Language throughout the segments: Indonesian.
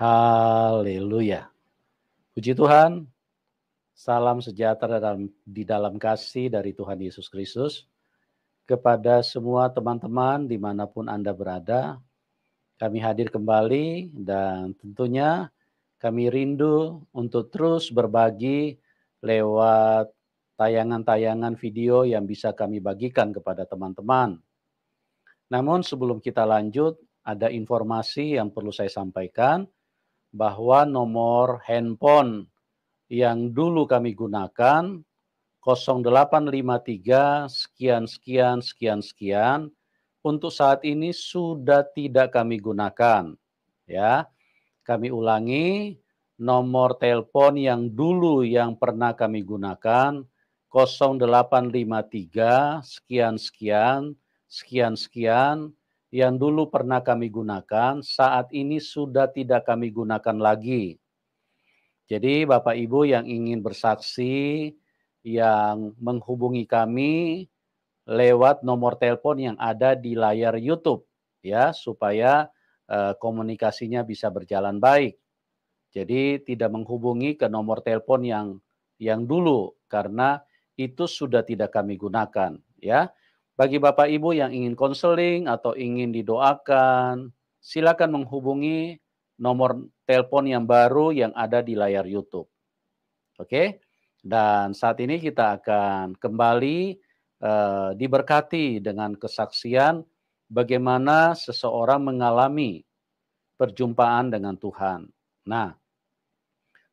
Haleluya. Puji Tuhan. Salam sejahtera dalam, di dalam kasih dari Tuhan Yesus Kristus kepada semua teman-teman dimanapun Anda berada. Kami hadir kembali dan tentunya kami rindu untuk terus berbagi lewat tayangan-tayangan video yang bisa kami bagikan kepada teman-teman. Namun sebelum kita lanjut, ada informasi yang perlu saya sampaikan bahwa nomor handphone yang dulu kami gunakan 0853 sekian sekian sekian sekian untuk saat ini sudah tidak kami gunakan ya. Kami ulangi nomor telepon yang dulu yang pernah kami gunakan 0853 sekian sekian sekian sekian yang dulu pernah kami gunakan saat ini sudah tidak kami gunakan lagi. Jadi Bapak Ibu yang ingin bersaksi, yang menghubungi kami lewat nomor telepon yang ada di layar YouTube ya supaya uh, komunikasinya bisa berjalan baik. Jadi tidak menghubungi ke nomor telepon yang yang dulu karena itu sudah tidak kami gunakan ya. Bagi Bapak Ibu yang ingin konseling atau ingin didoakan, silakan menghubungi nomor telepon yang baru yang ada di layar YouTube. Oke? Dan saat ini kita akan kembali uh, diberkati dengan kesaksian bagaimana seseorang mengalami perjumpaan dengan Tuhan. Nah,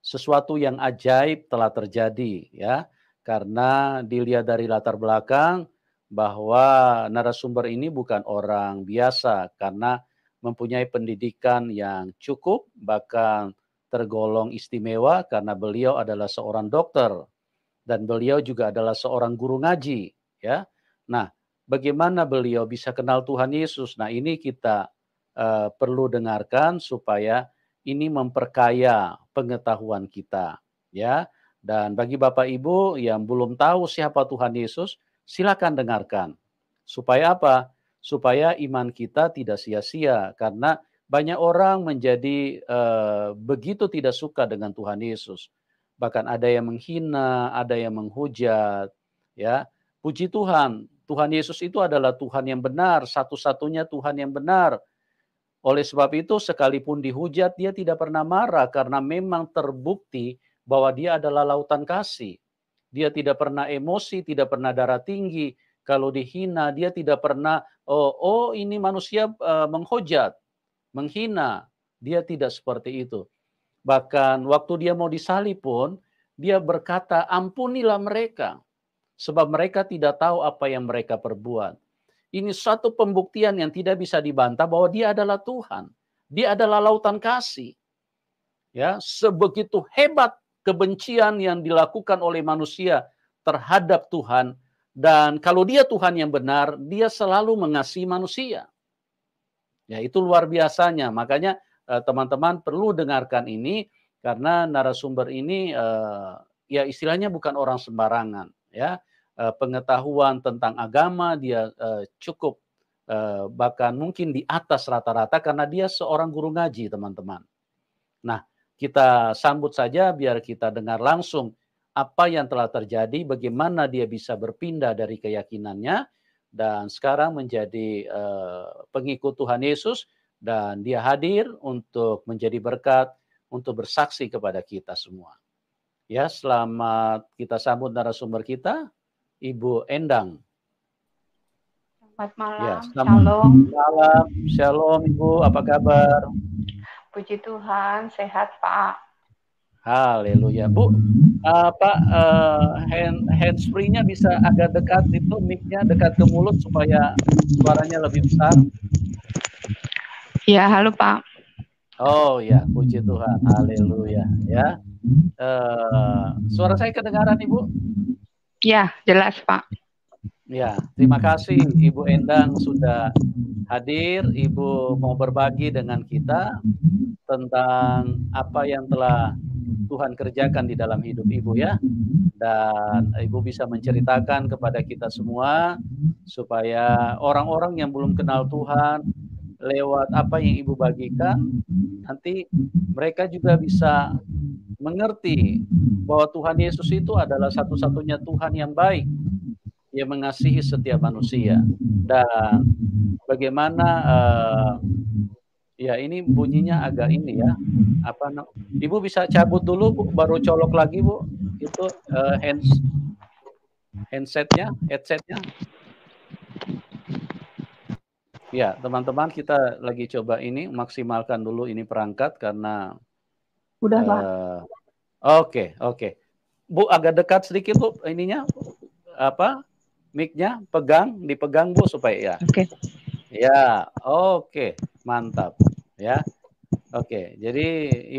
sesuatu yang ajaib telah terjadi ya, karena dilihat dari latar belakang bahwa narasumber ini bukan orang biasa karena mempunyai pendidikan yang cukup bahkan tergolong istimewa karena beliau adalah seorang dokter dan beliau juga adalah seorang guru ngaji ya. Nah, bagaimana beliau bisa kenal Tuhan Yesus? Nah, ini kita uh, perlu dengarkan supaya ini memperkaya pengetahuan kita ya. Dan bagi Bapak Ibu yang belum tahu siapa Tuhan Yesus, silakan dengarkan. Supaya apa? Supaya iman kita tidak sia-sia karena banyak orang menjadi uh, begitu tidak suka dengan Tuhan Yesus. Bahkan ada yang menghina, ada yang menghujat, ya. Puji Tuhan, Tuhan Yesus itu adalah Tuhan yang benar, satu-satunya Tuhan yang benar. Oleh sebab itu, sekalipun dihujat, dia tidak pernah marah karena memang terbukti bahwa dia adalah lautan kasih dia tidak pernah emosi, tidak pernah darah tinggi. Kalau dihina, dia tidak pernah oh, oh ini manusia uh, eh, menghujat, menghina. Dia tidak seperti itu. Bahkan waktu dia mau disalib pun, dia berkata, "Ampunilah mereka, sebab mereka tidak tahu apa yang mereka perbuat." Ini satu pembuktian yang tidak bisa dibantah bahwa dia adalah Tuhan. Dia adalah lautan kasih. Ya, sebegitu hebat kebencian yang dilakukan oleh manusia terhadap Tuhan. Dan kalau dia Tuhan yang benar, dia selalu mengasihi manusia. Ya, itu luar biasanya. Makanya eh, teman-teman eh, perlu dengarkan ini karena narasumber ini eh, ya istilahnya bukan orang sembarangan, ya. Eh, pengetahuan tentang agama dia eh, cukup eh, bahkan mungkin di atas rata-rata karena dia seorang guru ngaji, teman-teman. Nah, kita sambut saja biar kita dengar langsung apa yang telah terjadi, bagaimana dia bisa berpindah dari keyakinannya dan sekarang menjadi eh, pengikut Tuhan Yesus dan dia hadir untuk menjadi berkat untuk bersaksi kepada kita semua. Ya, selamat kita sambut narasumber kita, Ibu Endang. Selamat ya, malam, ya, selamat Shalom. Malam, Shalom Ibu, apa kabar? Puji Tuhan, sehat Pak. Haleluya. Bu, uh, Pak, uh, hand, hands nya bisa agak dekat itu, mic-nya dekat ke mulut supaya suaranya lebih besar. Ya, halo Pak. Oh ya, puji Tuhan. Haleluya. Ya. Uh, suara saya kedengaran Ibu? Ya, jelas Pak. Ya, terima kasih Ibu Endang sudah hadir, Ibu mau berbagi dengan kita tentang apa yang telah Tuhan kerjakan di dalam hidup Ibu ya. Dan Ibu bisa menceritakan kepada kita semua supaya orang-orang yang belum kenal Tuhan lewat apa yang Ibu bagikan nanti mereka juga bisa mengerti bahwa Tuhan Yesus itu adalah satu-satunya Tuhan yang baik yang mengasihi setiap manusia dan bagaimana uh, Ya ini bunyinya agak ini ya. Apa? No? Ibu bisa cabut dulu bu, baru colok lagi bu. Itu uh, hands handsetnya, headsetnya. Ya teman-teman kita lagi coba ini maksimalkan dulu ini perangkat karena. Udah uh, Oke okay, oke. Okay. Bu agak dekat sedikit bu ininya apa? Miknya, pegang dipegang bu supaya ya. Oke. Okay. Ya, oke, okay. mantap. Ya, oke. Okay. Jadi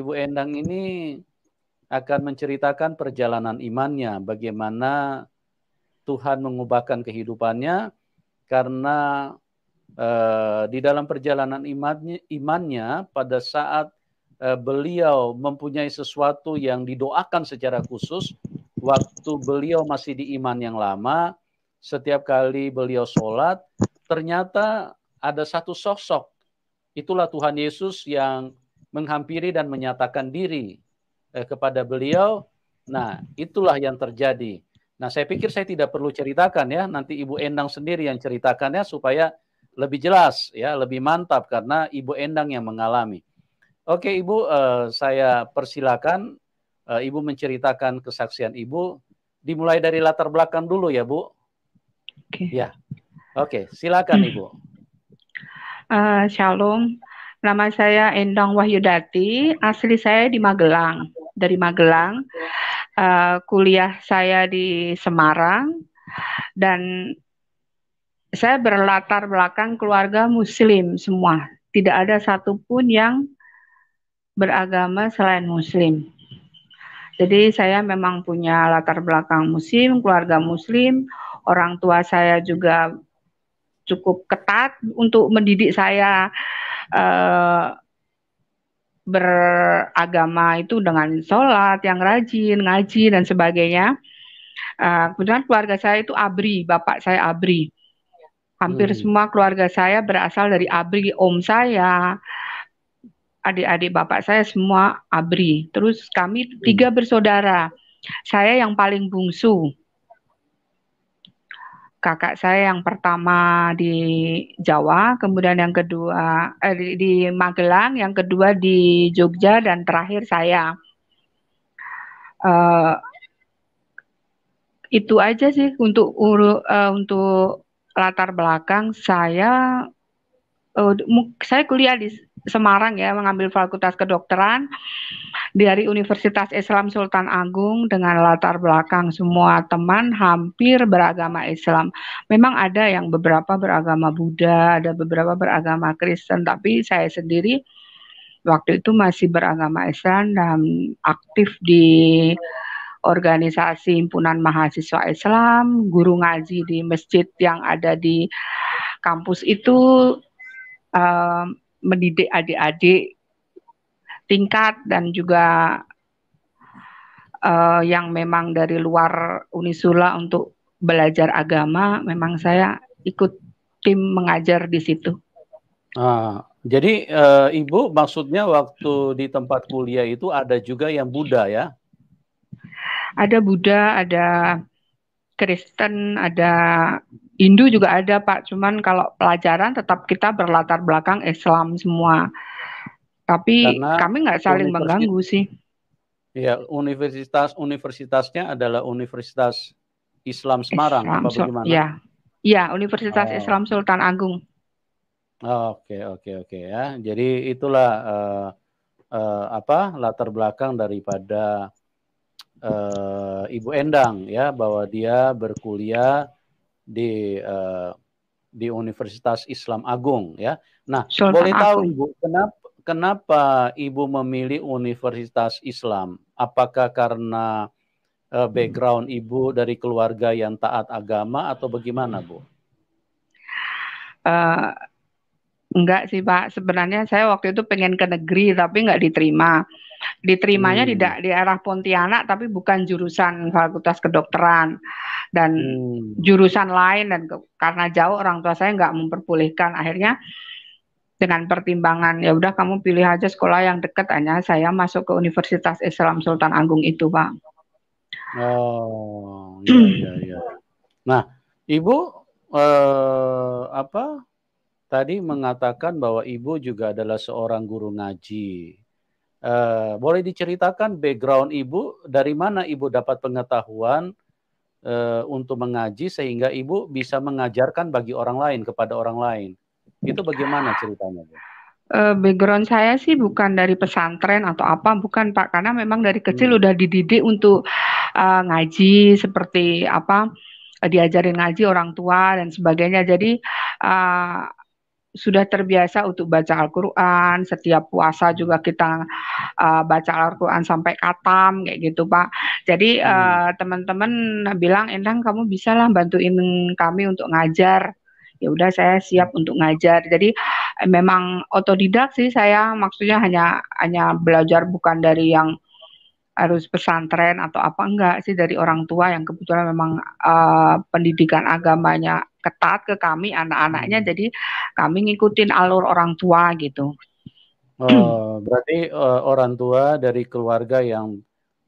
Ibu Endang ini akan menceritakan perjalanan imannya, bagaimana Tuhan mengubahkan kehidupannya, karena uh, di dalam perjalanan imannya, imannya pada saat uh, beliau mempunyai sesuatu yang didoakan secara khusus, waktu beliau masih di iman yang lama, setiap kali beliau sholat, ternyata ada satu sosok. Itulah Tuhan Yesus yang menghampiri dan menyatakan diri eh, kepada beliau. Nah, itulah yang terjadi. Nah, saya pikir saya tidak perlu ceritakan ya, nanti Ibu Endang sendiri yang ceritakannya supaya lebih jelas ya, lebih mantap karena Ibu Endang yang mengalami. Oke, Ibu, eh, saya persilakan eh, Ibu menceritakan kesaksian Ibu dimulai dari latar belakang dulu ya, Bu. Oke. Ya. Oke, silakan Ibu. Uh, shalom, nama saya Endang Wahyudati, asli saya di Magelang, dari Magelang. Uh, kuliah saya di Semarang dan saya berlatar belakang keluarga Muslim semua, tidak ada satupun yang beragama selain Muslim. Jadi saya memang punya latar belakang Muslim, keluarga Muslim, orang tua saya juga cukup ketat untuk mendidik saya uh, beragama itu dengan sholat yang rajin, ngaji dan sebagainya. Uh, eh, kemudian keluarga saya itu abri, bapak saya abri. Hampir hmm. semua keluarga saya berasal dari abri, om saya, adik-adik bapak saya semua abri. Terus kami tiga hmm. bersaudara. Saya yang paling bungsu kakak saya yang pertama di Jawa, kemudian yang kedua eh, di, di Magelang, yang kedua di Jogja, dan terakhir saya. Uh, itu aja sih untuk uru, uh, untuk latar belakang saya. Uh, saya kuliah di Semarang ya mengambil Fakultas Kedokteran dari Universitas Islam Sultan Agung dengan latar belakang semua teman hampir beragama Islam. Memang ada yang beberapa beragama Buddha, ada beberapa beragama Kristen, tapi saya sendiri waktu itu masih beragama Islam dan aktif di organisasi himpunan mahasiswa Islam, guru ngaji di masjid yang ada di kampus itu um, mendidik adik-adik tingkat dan juga uh, yang memang dari luar Unisula untuk belajar agama, memang saya ikut tim mengajar di situ. Ah, jadi uh, ibu maksudnya waktu di tempat kuliah itu ada juga yang Buddha ya? Ada Buddha, ada Kristen, ada Hindu juga ada Pak, cuman kalau pelajaran tetap kita berlatar belakang Islam semua. Tapi Karena kami nggak saling mengganggu sih. Ya, universitas universitasnya adalah Universitas Islam Semarang Islam, apa bagaimana? Ya. Ya, Universitas oh. Islam Sultan Agung. Oke, oke, oke ya. Jadi itulah uh, uh, apa latar belakang daripada uh, Ibu Endang ya bahwa dia berkuliah di eh, di Universitas Islam Agung ya. Nah, Sultan boleh Agung. tahu Ibu kenapa kenapa Ibu memilih Universitas Islam? Apakah karena uh, background Ibu dari keluarga yang taat agama atau bagaimana, Bu? Uh, enggak sih, Pak. Sebenarnya saya waktu itu pengen ke negeri tapi enggak diterima diterimanya hmm. tidak di daerah Pontianak tapi bukan jurusan fakultas kedokteran dan hmm. jurusan lain dan ke, karena jauh orang tua saya nggak memperbolehkan akhirnya dengan pertimbangan ya udah kamu pilih aja sekolah yang dekat hanya saya masuk ke Universitas Islam Sultan Agung itu bang. Oh iya iya. iya. Nah ibu eh, apa tadi mengatakan bahwa ibu juga adalah seorang guru ngaji Eh, boleh diceritakan background ibu dari mana ibu dapat pengetahuan uh, untuk mengaji sehingga ibu bisa mengajarkan bagi orang lain kepada orang lain. Itu bagaimana ceritanya, Bu? Eh, background saya sih bukan dari pesantren atau apa, bukan Pak, karena memang dari kecil hmm. udah dididik untuk uh, ngaji seperti apa diajarin ngaji orang tua dan sebagainya. Jadi sudah terbiasa untuk baca Al-Quran, setiap puasa juga kita uh, baca Al-Quran sampai katam, kayak gitu Pak. Jadi hmm. uh, teman-teman bilang, Endang kamu bisa lah bantuin kami untuk ngajar. Ya udah saya siap untuk ngajar. Jadi memang otodidak sih saya, maksudnya hanya hanya belajar bukan dari yang harus pesantren atau apa enggak sih dari orang tua yang kebetulan memang uh, pendidikan agamanya ketat ke kami anak-anaknya hmm. jadi kami ngikutin alur orang tua gitu. Uh, berarti uh, orang tua dari keluarga yang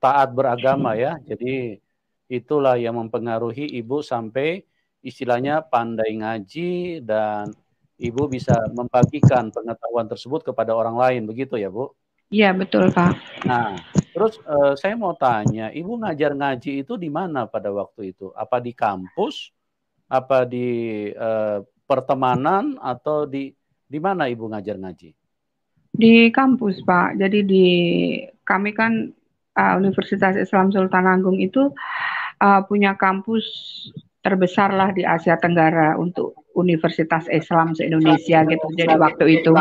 taat beragama hmm. ya. Jadi itulah yang mempengaruhi ibu sampai istilahnya pandai ngaji dan ibu bisa membagikan pengetahuan tersebut kepada orang lain begitu ya bu? Iya betul pak. Nah terus uh, saya mau tanya, ibu ngajar ngaji itu di mana pada waktu itu? Apa di kampus apa di uh, pertemanan atau di di mana Ibu ngajar ngaji? Di kampus, Pak. Jadi di kami kan uh, Universitas Islam Sultan Agung itu uh, punya kampus terbesar lah di Asia Tenggara untuk Universitas Islam se-Indonesia gitu. Jadi waktu itu.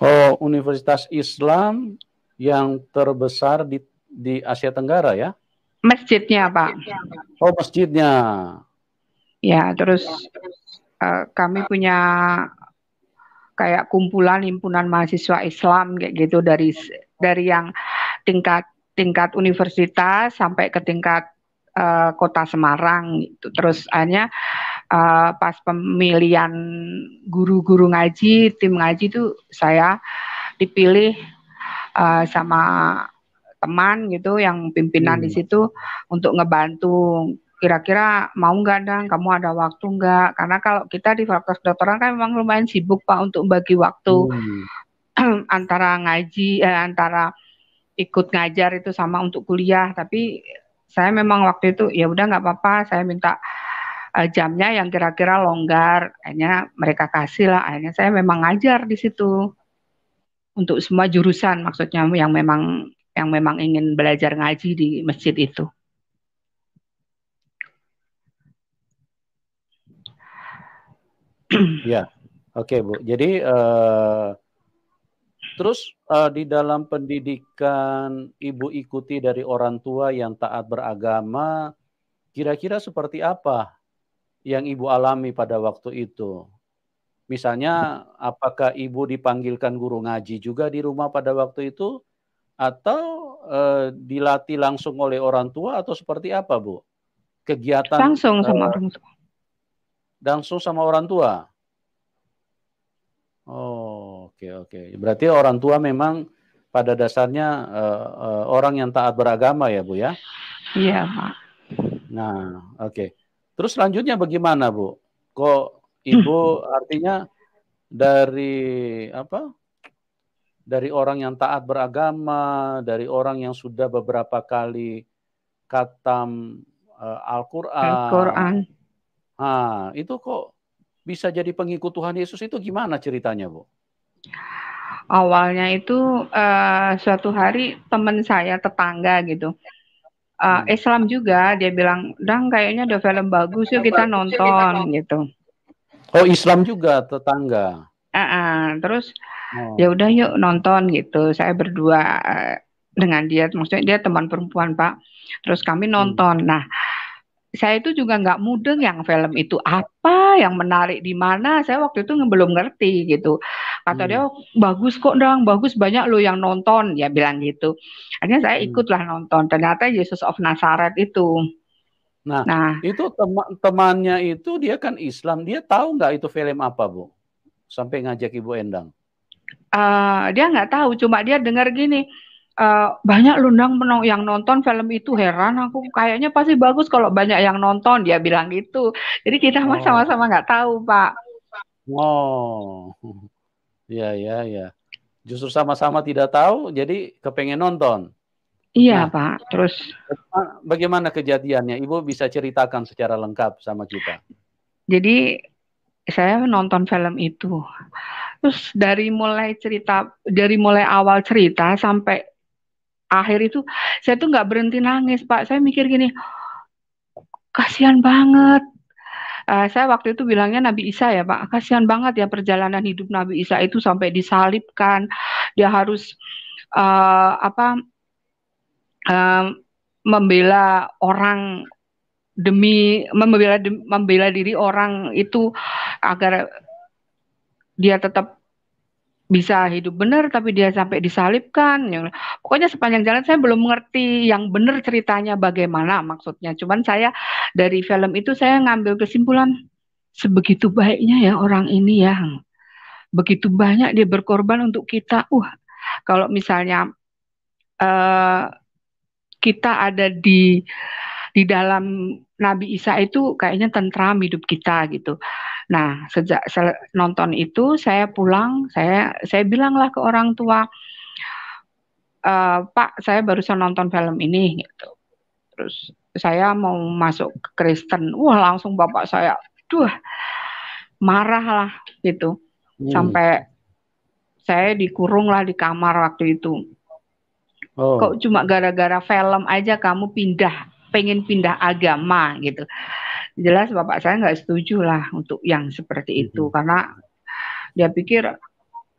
Oh, Universitas Islam yang terbesar di di Asia Tenggara ya? Masjidnya, Pak. Oh, masjidnya. Ya, terus uh, kami punya kayak kumpulan himpunan mahasiswa Islam kayak gitu dari dari yang tingkat tingkat universitas sampai ke tingkat uh, kota Semarang gitu. Terus hanya uh, eh, pas pemilihan guru-guru ngaji, tim ngaji itu saya dipilih uh, sama teman gitu yang pimpinan hmm. di situ untuk ngebantu kira-kira mau nggak dong? kamu ada waktu nggak karena kalau kita di fakultas kedokteran kan memang lumayan sibuk pak untuk bagi waktu hmm. antara ngaji eh, antara ikut ngajar itu sama untuk kuliah tapi saya memang waktu itu ya udah nggak apa-apa saya minta eh, jamnya yang kira-kira longgar akhirnya mereka kasih lah akhirnya saya memang ngajar di situ untuk semua jurusan maksudnya yang memang yang memang ingin belajar ngaji di masjid itu ya, oke okay, Bu. Jadi uh, terus uh, di dalam pendidikan Ibu ikuti dari orang tua yang taat beragama, kira-kira seperti apa yang Ibu alami pada waktu itu? Misalnya, apakah Ibu dipanggilkan guru ngaji juga di rumah pada waktu itu, atau e, dilatih langsung oleh orang tua, atau seperti apa, Bu? Kegiatan langsung sama orang tua langsung sama orang tua. Oh, oke okay, oke. Okay. Berarti orang tua memang pada dasarnya uh, uh, orang yang taat beragama ya, Bu ya? Iya, Pak. Nah, oke. Okay. Terus selanjutnya bagaimana, Bu? Kok Ibu artinya dari apa? Dari orang yang taat beragama, dari orang yang sudah beberapa kali katam uh, eh, Al-Qur'an. Al-Qur'an Ah, itu kok bisa jadi pengikut Tuhan Yesus itu gimana ceritanya, Bu? Awalnya itu uh, suatu hari teman saya tetangga gitu. Uh, Islam juga dia bilang, "Dang, kayaknya ada film bagus yuk kita nonton." gitu. Oh, Islam juga tetangga. Uh -uh. terus oh. ya udah yuk nonton gitu. Saya berdua eh, dengan dia maksudnya dia teman perempuan pak terus kami hmm. nonton hmm. nah saya itu juga nggak mudeng yang film itu apa yang menarik di mana saya waktu itu belum ngerti gitu kata hmm. dia oh, bagus kok dong bagus banyak lo yang nonton ya bilang gitu akhirnya saya hmm. ikutlah hmm. nonton ternyata Yesus of Nazaret itu nah, nah itu tem temannya itu dia kan Islam dia tahu nggak itu film apa bu sampai ngajak ibu Endang uh, dia nggak tahu cuma dia dengar gini uh, banyak lundang yang nonton film itu heran aku kayaknya pasti bagus kalau banyak yang nonton dia bilang gitu jadi kita mah oh. sama-sama nggak tahu pak oh ya ya ya justru sama-sama tidak tahu jadi kepengen nonton iya nah, pak terus bagaimana kejadiannya ibu bisa ceritakan secara lengkap sama kita jadi saya nonton film itu terus dari mulai cerita dari mulai awal cerita sampai akhir itu saya tuh nggak berhenti nangis pak saya mikir gini kasihan banget uh, saya waktu itu bilangnya Nabi Isa ya pak kasihan banget ya perjalanan hidup Nabi Isa itu sampai disalibkan dia harus uh, apa uh, membela orang demi membela membela diri orang itu agar dia tetap bisa hidup benar tapi dia sampai disalibkan. Pokoknya sepanjang jalan saya belum mengerti yang benar ceritanya bagaimana maksudnya. Cuman saya dari film itu saya ngambil kesimpulan sebegitu baiknya ya orang ini ya. Begitu banyak dia berkorban untuk kita. Uh, kalau misalnya uh, kita ada di di dalam Nabi Isa itu kayaknya tentram hidup kita gitu. Nah, sejak nonton itu saya pulang, saya saya bilanglah ke orang tua, e, Pak, saya barusan nonton film ini gitu. Terus saya mau masuk ke Kristen. Wah, langsung bapak saya, duh, marah lah gitu. Hmm. Sampai saya dikurung lah di kamar waktu itu. Oh. Kok cuma gara-gara film aja kamu pindah, pengen pindah agama gitu jelas bapak saya nggak setuju lah untuk yang seperti itu hmm. karena dia pikir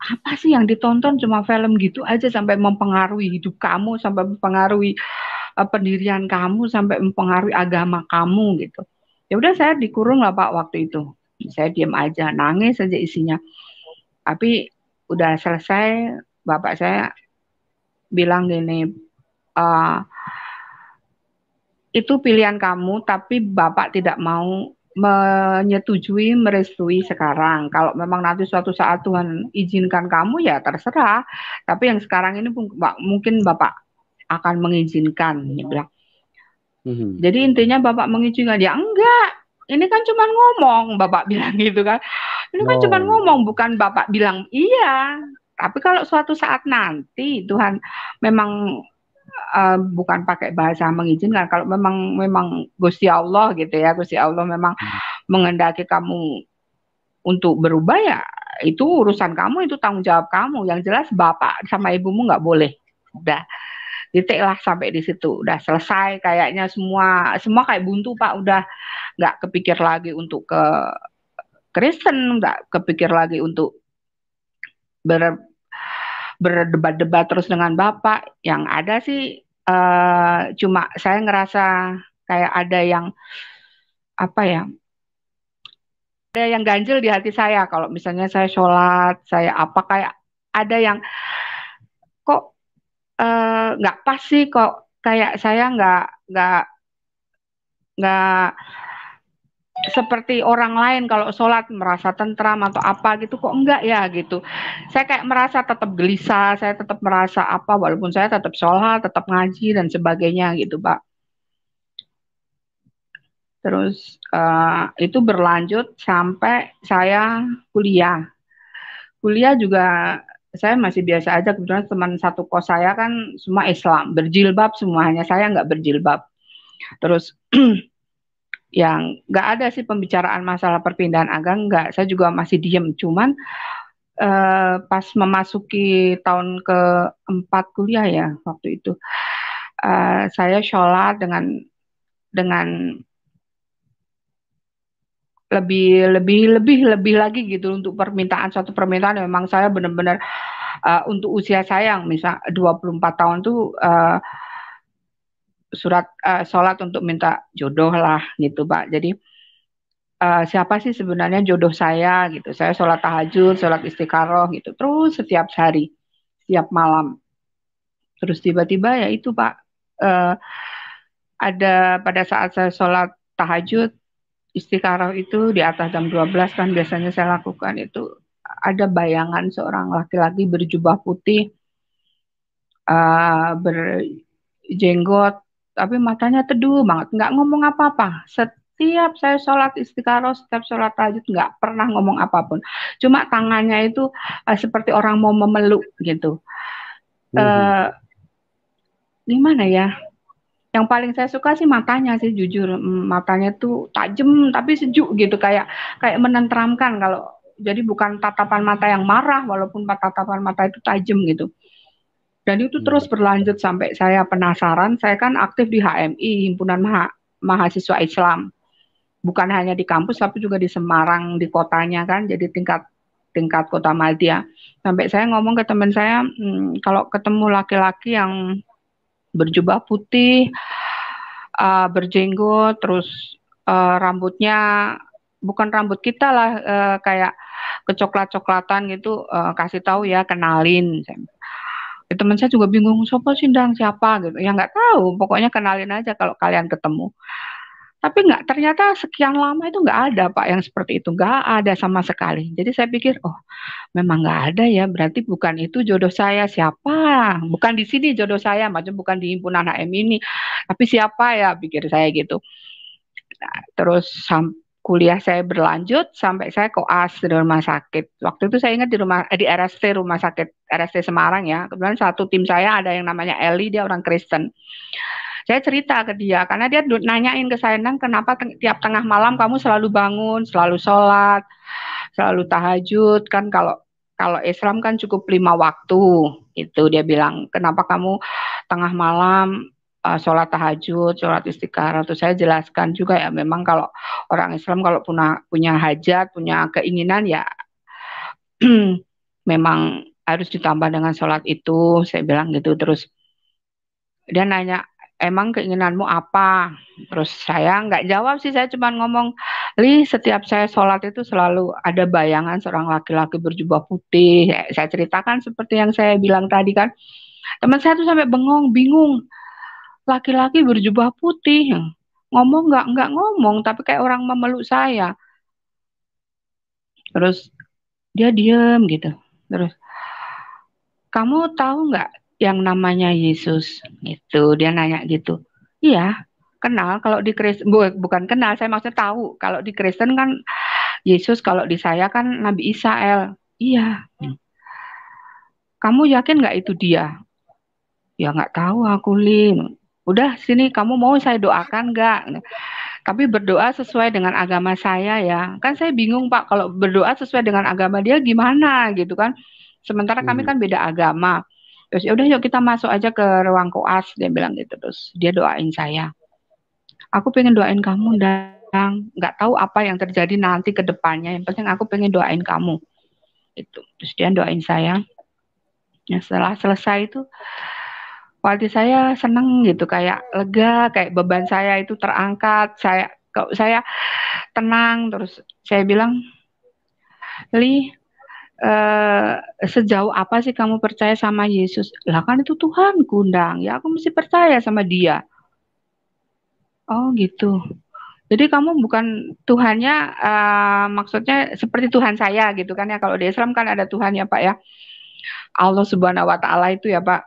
apa sih yang ditonton cuma film gitu aja sampai mempengaruhi hidup kamu sampai mempengaruhi uh, pendirian kamu sampai mempengaruhi agama kamu gitu ya udah saya dikurung lah pak waktu itu saya diam aja nangis saja isinya tapi udah selesai bapak saya bilang gini uh, itu pilihan kamu, tapi Bapak tidak mau menyetujui, merestui sekarang. Kalau memang nanti suatu saat Tuhan izinkan kamu, ya terserah. Tapi yang sekarang ini mungkin Bapak akan mengizinkan, Mm-hmm. Jadi intinya Bapak mengizinkan, ya enggak. Ini kan cuma ngomong, Bapak bilang gitu kan. Ini kan no. cuma oh. ngomong, bukan Bapak bilang iya. Tapi kalau suatu saat nanti Tuhan memang uh, bukan pakai bahasa mengizinkan kalau memang memang Gusti Allah gitu ya Gusti Allah memang hmm. mengendaki kamu untuk berubah ya itu urusan kamu itu tanggung jawab kamu yang jelas bapak sama ibumu nggak boleh udah titik lah sampai di situ udah selesai kayaknya semua semua kayak buntu pak udah nggak kepikir lagi untuk ke Kristen nggak kepikir lagi untuk ber, berdebat-debat terus dengan bapak yang ada sih uh, cuma saya ngerasa kayak ada yang apa ya ada yang ganjil di hati saya kalau misalnya saya sholat saya apa kayak ada yang kok eh, nggak uh, pas sih kok kayak saya nggak nggak nggak seperti orang lain kalau sholat merasa tentram atau apa gitu kok enggak ya gitu saya kayak merasa tetap gelisah saya tetap merasa apa walaupun saya tetap sholat tetap ngaji dan sebagainya gitu pak terus uh, itu berlanjut sampai saya kuliah kuliah juga saya masih biasa aja kebetulan teman satu kos saya kan semua Islam berjilbab semuanya saya nggak berjilbab terus yang nggak ada sih pembicaraan masalah perpindahan agama nggak saya juga masih diem cuman uh, pas memasuki tahun keempat kuliah ya waktu itu uh, saya sholat dengan dengan lebih lebih lebih lebih lagi gitu untuk permintaan suatu permintaan memang saya benar-benar uh, untuk usia saya yang misal 24 tahun tuh uh, surat uh, sholat untuk minta jodoh lah gitu pak jadi uh, siapa sih sebenarnya jodoh saya gitu saya sholat tahajud sholat istikharah gitu terus setiap hari setiap malam terus tiba-tiba ya itu pak uh, ada pada saat saya sholat tahajud istikharah itu di atas jam 12 kan biasanya saya lakukan itu ada bayangan seorang laki-laki berjubah putih uh, berjenggot tapi matanya teduh banget, nggak ngomong apa-apa. Setiap saya sholat istikharah setiap sholat tahajud nggak pernah ngomong apapun. Cuma tangannya itu uh, seperti orang mau memeluk gitu. Hmm. Uh, gimana ya? Yang paling saya suka sih matanya sih jujur, mm, matanya tuh tajam tapi sejuk gitu kayak kayak menenteramkan kalau jadi bukan tatapan mata yang marah walaupun tatapan mata itu tajam gitu dan itu hmm. terus berlanjut sampai saya penasaran. Saya kan aktif di HMI, Himpunan Maha, Mahasiswa Islam. Bukan hanya di kampus, tapi juga di Semarang, di kotanya kan. Jadi tingkat tingkat kota Madia. Sampai saya ngomong ke teman saya, hmm, kalau ketemu laki-laki yang berjubah putih, uh, berjenggot, terus uh, rambutnya bukan rambut kita lah, uh, kayak kecoklat-coklatan gitu, uh, kasih tahu ya, kenalin. Ya, teman saya juga bingung, siapa sih siapa gitu. Ya nggak tahu, pokoknya kenalin aja kalau kalian ketemu. Tapi nggak, ternyata sekian lama itu nggak ada Pak yang seperti itu, nggak ada sama sekali. Jadi saya pikir, oh memang nggak ada ya, berarti bukan itu jodoh saya siapa, bukan di sini jodoh saya, macam bukan di himpunan HM ini, tapi siapa ya pikir saya gitu. Nah, terus sampai kuliah saya berlanjut sampai saya koas di rumah sakit. Waktu itu saya ingat di rumah eh, di RST rumah sakit RSC Semarang ya. Kebetulan satu tim saya ada yang namanya Eli, dia orang Kristen. Saya cerita ke dia karena dia nanyain ke saya, "Nang, kenapa tiap tengah malam kamu selalu bangun, selalu sholat, selalu tahajud?" Kan kalau kalau Islam kan cukup lima waktu itu dia bilang kenapa kamu tengah malam uh, sholat tahajud sholat istighfar. terus saya jelaskan juga ya memang kalau orang Islam kalau punya punya hajat punya keinginan ya memang harus ditambah dengan sholat itu saya bilang gitu terus dia nanya emang keinginanmu apa terus saya nggak jawab sih saya cuma ngomong li setiap saya sholat itu selalu ada bayangan seorang laki-laki berjubah putih saya ceritakan seperti yang saya bilang tadi kan teman saya tuh sampai bengong bingung laki-laki berjubah putih ngomong nggak nggak ngomong tapi kayak orang memeluk saya terus dia diem gitu terus kamu tahu nggak yang namanya Yesus? Itu dia nanya gitu. Iya, kenal kalau di Kristen bu, bukan kenal, saya maksudnya tahu. Kalau di Kristen kan Yesus, kalau di saya kan Nabi Israel. Iya. Hmm. Kamu yakin nggak itu dia? Ya nggak tahu aku Lin. Udah sini kamu mau saya doakan nggak? Tapi berdoa sesuai dengan agama saya ya. Kan saya bingung Pak kalau berdoa sesuai dengan agama dia gimana gitu kan Sementara kami hmm. kan beda agama. Terus ya udah yuk kita masuk aja ke ruang koas dia bilang gitu. Terus dia doain saya. Aku pengen doain kamu dan nggak tahu apa yang terjadi nanti ke depannya. Yang penting aku pengen doain kamu. Itu. Terus dia doain saya. Ya, setelah selesai itu waktu saya seneng gitu kayak lega kayak beban saya itu terangkat saya kok saya tenang terus saya bilang Li Eh, sejauh apa sih kamu percaya sama Yesus? Lah kan itu Tuhan kundang, ya aku mesti percaya sama dia. Oh gitu. Jadi kamu bukan Tuhannya, uh, maksudnya seperti Tuhan saya gitu kan ya. Kalau di Islam kan ada Tuhan ya Pak ya. Allah Subhanahu Wa Taala itu ya Pak.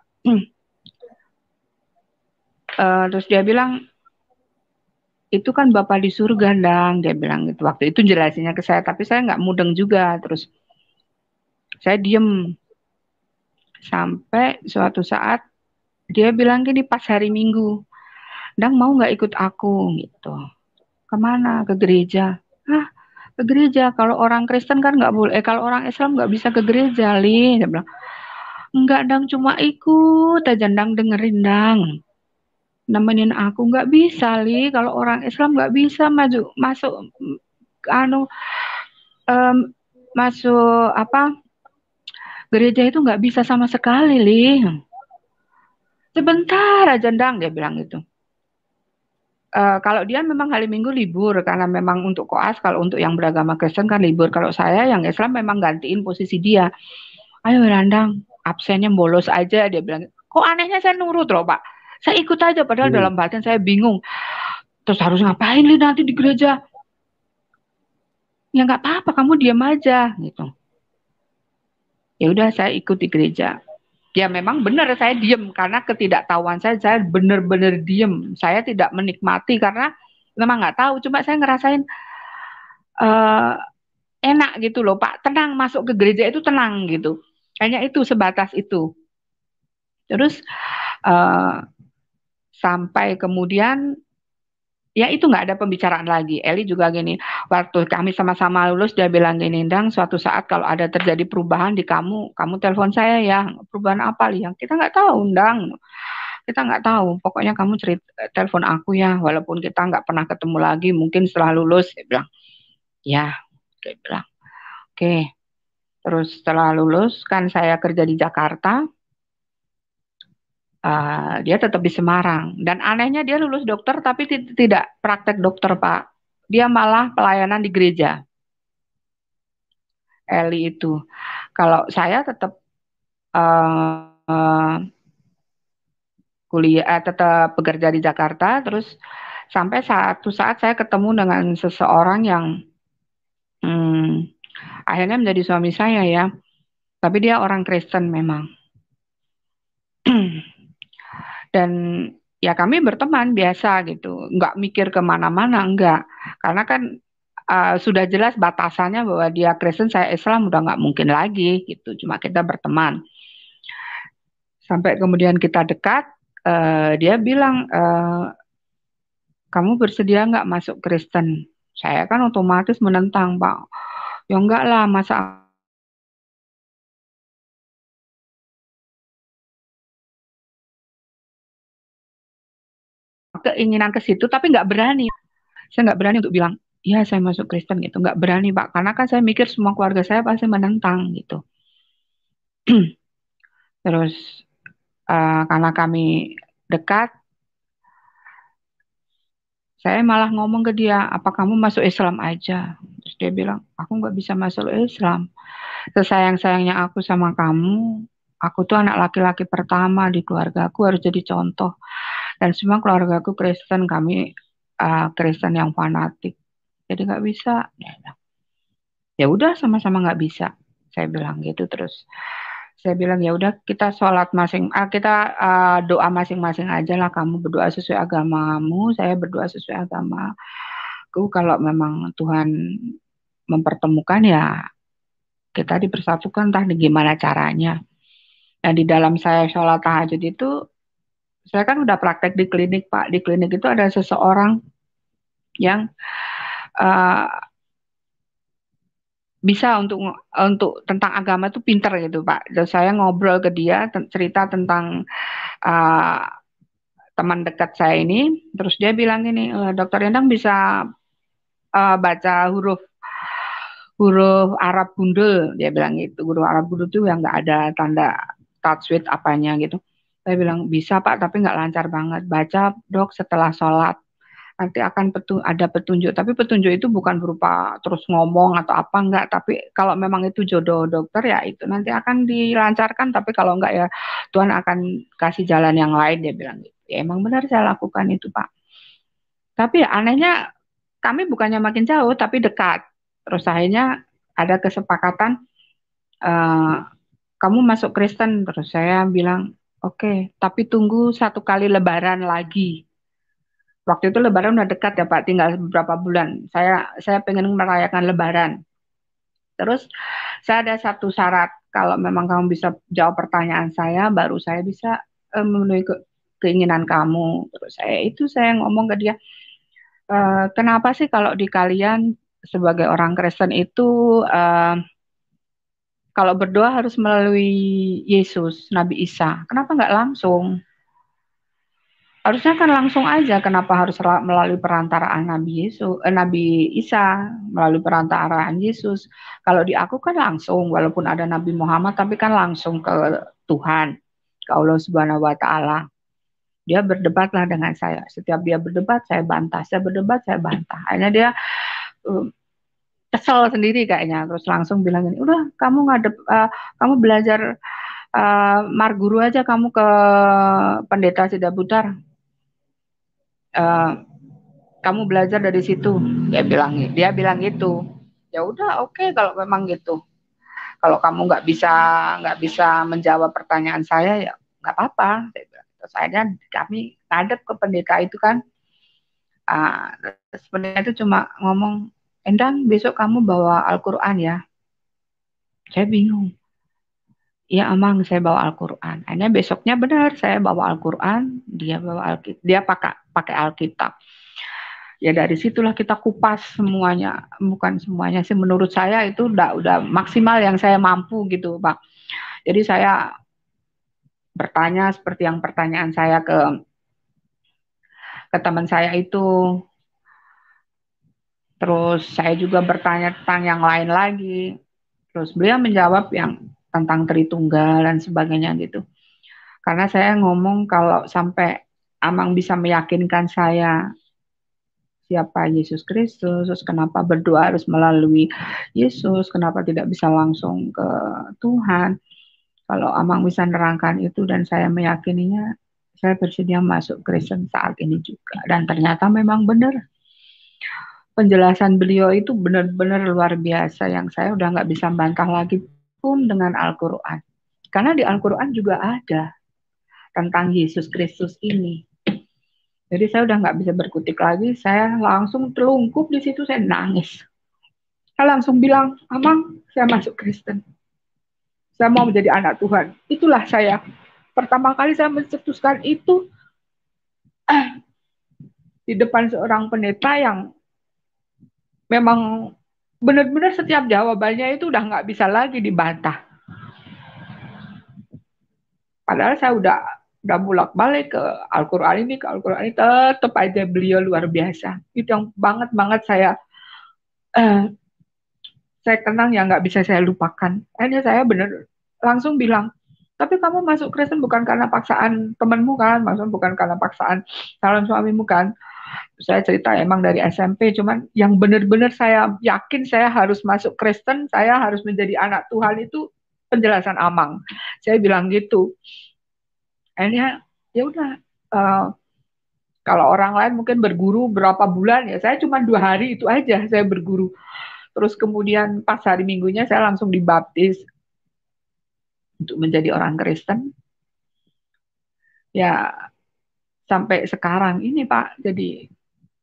uh, terus dia bilang itu kan Bapak di surga dang dia bilang gitu waktu itu jelasinnya ke saya tapi saya nggak mudeng juga terus saya diem sampai suatu saat dia bilang gini pas hari minggu Dang mau nggak ikut aku gitu kemana ke gereja ah ke gereja kalau orang Kristen kan nggak boleh eh, kalau orang Islam nggak bisa ke gereja li dia bilang nggak, dang cuma ikut aja dang dengerin dang nemenin aku nggak bisa li kalau orang Islam nggak bisa maju masuk anu um, masuk apa gereja itu nggak bisa sama sekali, Li. Sebentar aja, Ndang, dia bilang gitu. E, kalau dia memang hari Minggu libur karena memang untuk koas kalau untuk yang beragama Kristen kan libur kalau saya yang Islam memang gantiin posisi dia ayo Randang absennya bolos aja dia bilang kok anehnya saya nurut loh Pak saya ikut aja padahal hmm. dalam batin saya bingung terus harus ngapain li nanti di gereja ya nggak apa-apa kamu diam aja gitu ya udah saya ikut di gereja ya memang benar saya diem karena ketidaktahuan saya saya benar-benar diem saya tidak menikmati karena memang nggak tahu cuma saya ngerasain uh, enak gitu loh pak tenang masuk ke gereja itu tenang gitu hanya itu sebatas itu terus uh, sampai kemudian ya itu nggak ada pembicaraan lagi. Eli juga gini, waktu kami sama-sama lulus dia bilang gini, Dang suatu saat kalau ada terjadi perubahan di kamu, kamu telepon saya ya. Perubahan apa yang Kita nggak tahu, Undang. Kita nggak tahu. Pokoknya kamu cerita telepon aku ya, walaupun kita nggak pernah ketemu lagi. Mungkin setelah lulus, dia bilang, ya, dia bilang, oke. Okay. Terus setelah lulus kan saya kerja di Jakarta, uh, dia tetap di Semarang. Dan anehnya dia lulus dokter tapi tidak praktek dokter Pak. Dia malah pelayanan di gereja. Eli itu. Kalau saya tetap uh, uh, kuliah, eh, tetap bekerja di Jakarta. Terus sampai satu saat saya ketemu dengan seseorang yang hmm, akhirnya menjadi suami saya ya. Tapi dia orang Kristen memang. dan ya kami berteman biasa gitu nggak mikir kemana-mana enggak karena kan uh, sudah jelas batasannya bahwa dia Kristen saya Islam udah nggak mungkin lagi gitu cuma kita berteman sampai kemudian kita dekat uh, dia bilang uh, kamu bersedia nggak masuk Kristen saya kan otomatis menentang pak ya enggak lah masa keinginan ke situ tapi nggak berani saya nggak berani untuk bilang ya saya masuk Kristen gitu nggak berani pak karena kan saya mikir semua keluarga saya pasti menentang gitu terus uh, karena kami dekat saya malah ngomong ke dia, apa kamu masuk Islam aja? Terus dia bilang, aku nggak bisa masuk Islam. Sesayang-sayangnya aku sama kamu, aku tuh anak laki-laki pertama di keluarga aku harus jadi contoh dan semua keluargaku Kristen kami uh, Kristen yang fanatik jadi nggak bisa ya udah sama-sama nggak bisa saya bilang gitu terus saya bilang ya udah kita sholat masing ah, kita uh, doa masing-masing aja lah kamu berdoa sesuai agamamu saya berdoa sesuai agamaku kalau memang Tuhan mempertemukan ya kita dipersatukan entah di gimana caranya nah di dalam saya sholat tahajud itu saya kan udah praktek di klinik Pak. Di klinik itu ada seseorang yang uh, bisa untuk untuk tentang agama itu pinter gitu Pak. Dan saya ngobrol ke dia cerita tentang uh, teman dekat saya ini, terus dia bilang ini eh, dokter Endang bisa uh, baca huruf huruf Arab bundel, dia bilang gitu. Huruf Arab bundel itu yang nggak ada tanda touch with apanya gitu. Saya bilang, bisa Pak, tapi nggak lancar banget. Baca dok setelah sholat. Nanti akan petu ada petunjuk, tapi petunjuk itu bukan berupa terus ngomong atau apa nggak? tapi kalau memang itu jodoh dokter ya itu nanti akan dilancarkan, tapi kalau nggak ya Tuhan akan kasih jalan yang lain, dia bilang gitu. Ya emang benar saya lakukan itu Pak. Tapi ya, anehnya kami bukannya makin jauh, tapi dekat. Terus akhirnya ada kesepakatan, uh, kamu masuk Kristen terus saya bilang Oke, tapi tunggu satu kali lebaran lagi. Waktu itu lebaran udah dekat ya Pak, tinggal beberapa bulan. Saya saya pengen merayakan lebaran. Terus saya ada satu syarat, kalau memang kamu bisa jawab pertanyaan saya, baru saya bisa eh, memenuhi ke, keinginan kamu. Terus saya itu saya ngomong ke dia, e, kenapa sih kalau di kalian sebagai orang Kristen itu eh, kalau berdoa harus melalui Yesus, Nabi Isa. Kenapa nggak langsung? Harusnya kan langsung aja. Kenapa harus melalui perantaraan Nabi Yesus, eh, Nabi Isa, melalui perantaraan Yesus? Kalau di aku kan langsung, walaupun ada Nabi Muhammad, tapi kan langsung ke Tuhan, ke Allah Subhanahu Wa Taala. Dia berdebatlah dengan saya. Setiap dia berdebat, saya bantah. Saya berdebat, saya bantah. Akhirnya dia eh, kesel sendiri kayaknya terus langsung bilang ini udah kamu ngadep uh, kamu belajar uh, marguru aja kamu ke pendeta butar uh, eh, kamu belajar dari situ dia bilang dia bilang gitu ya udah oke okay, kalau memang gitu kalau kamu nggak bisa nggak bisa menjawab pertanyaan saya ya nggak apa-apa terus gitu. akhirnya kami ngadep ke pendeta itu kan uh, pendeta itu cuma ngomong Endang besok kamu bawa Al-Quran ya. Saya bingung. Ya emang saya bawa Al-Quran. Akhirnya besoknya benar saya bawa Al-Quran, dia bawa Al dia pakai pakai Alkitab. Ya dari situlah kita kupas semuanya, bukan semuanya sih menurut saya itu udah udah maksimal yang saya mampu gitu pak. Jadi saya bertanya seperti yang pertanyaan saya ke ke teman saya itu Terus saya juga bertanya tentang yang lain lagi. Terus beliau menjawab yang tentang Tritunggal dan sebagainya gitu. Karena saya ngomong kalau sampai Amang bisa meyakinkan saya siapa Yesus Kristus, terus kenapa berdoa harus melalui Yesus, kenapa tidak bisa langsung ke Tuhan. Kalau Amang bisa nerangkan itu dan saya meyakininya, saya bersedia masuk Kristen saat ini juga. Dan ternyata memang benar penjelasan beliau itu benar-benar luar biasa yang saya udah nggak bisa bantah lagi pun dengan Al-Quran. Karena di Al-Quran juga ada tentang Yesus Kristus ini. Jadi saya udah nggak bisa berkutik lagi, saya langsung telungkup di situ, saya nangis. Saya langsung bilang, Amang, saya masuk Kristen. Saya mau menjadi anak Tuhan. Itulah saya. Pertama kali saya mencetuskan itu di depan seorang pendeta yang memang benar-benar setiap jawabannya itu udah nggak bisa lagi dibantah. Padahal saya udah udah bolak balik ke Al-Quran ini ke Al-Quran ini tetap aja beliau luar biasa. Itu yang banget banget saya eh, saya kenang yang nggak bisa saya lupakan. Akhirnya saya bener langsung bilang, tapi kamu masuk Kristen bukan karena paksaan temanmu kan, maksudnya bukan karena paksaan calon suamimu kan saya cerita emang dari SMP cuman yang benar-benar saya yakin saya harus masuk Kristen saya harus menjadi anak Tuhan itu penjelasan Amang saya bilang gitu akhirnya ya udah uh, kalau orang lain mungkin berguru berapa bulan ya saya cuma dua hari itu aja saya berguru terus kemudian pas hari minggunya saya langsung dibaptis untuk menjadi orang Kristen ya sampai sekarang ini Pak. Jadi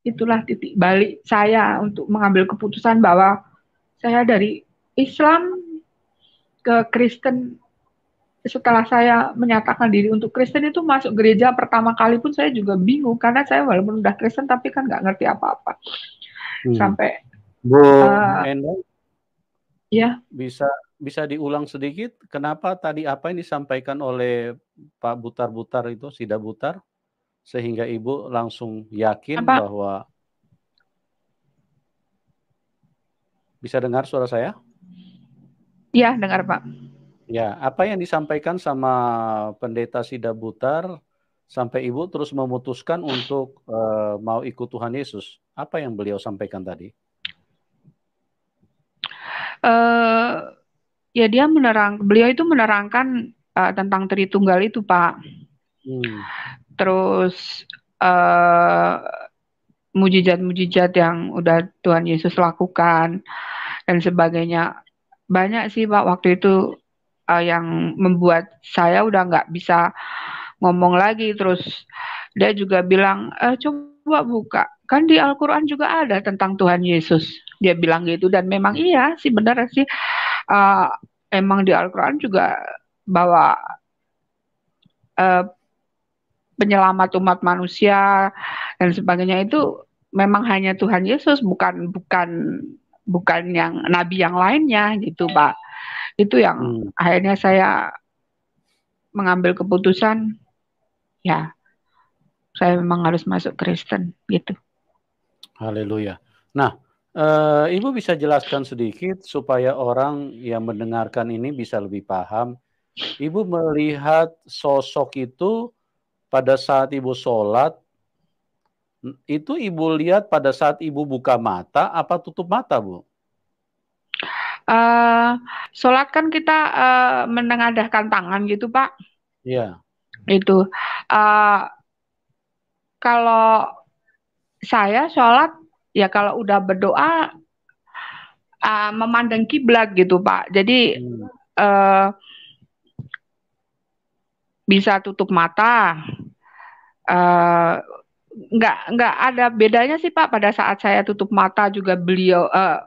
itulah titik balik saya untuk mengambil keputusan bahwa saya dari Islam ke Kristen setelah saya menyatakan diri untuk Kristen itu masuk gereja pertama kali pun saya juga bingung karena saya walaupun udah Kristen tapi kan nggak ngerti apa-apa hmm. sampai Bu uh, ya bisa bisa diulang sedikit kenapa tadi apa yang disampaikan oleh Pak Butar Butar itu Sida Butar sehingga ibu langsung yakin Apa? bahwa bisa dengar suara saya? Iya, dengar Pak. Ya, apa yang disampaikan sama pendeta Sida Butar sampai ibu terus memutuskan untuk uh, mau ikut Tuhan Yesus? Apa yang beliau sampaikan tadi? Uh, ya dia menerang, beliau itu menerangkan uh, tentang Tritunggal itu Pak. Hmm terus uh, mujizat-mujizat yang udah Tuhan Yesus lakukan dan sebagainya banyak sih pak waktu itu uh, yang membuat saya udah nggak bisa ngomong lagi terus dia juga bilang e, coba buka kan di Al-Quran juga ada tentang Tuhan Yesus dia bilang gitu dan memang iya sih benar sih uh, emang di Al-Quran juga bahwa uh, penyelamat umat manusia dan sebagainya itu memang hanya Tuhan Yesus bukan bukan bukan yang nabi yang lainnya gitu Pak. Itu yang hmm. akhirnya saya mengambil keputusan ya saya memang harus masuk Kristen gitu. Haleluya. Nah, Uh, Ibu bisa jelaskan sedikit supaya orang yang mendengarkan ini bisa lebih paham. Ibu melihat sosok itu pada saat ibu sholat, itu ibu lihat pada saat ibu buka mata apa tutup mata, Bu? Uh, sholat kan kita uh, menengadahkan tangan gitu, Pak. Iya. Yeah. Itu. Uh, kalau saya sholat, ya kalau udah berdoa, uh, memandang kiblat gitu, Pak. Jadi, hmm. uh, bisa tutup mata, uh, nggak nggak ada bedanya sih Pak pada saat saya tutup mata juga beliau uh,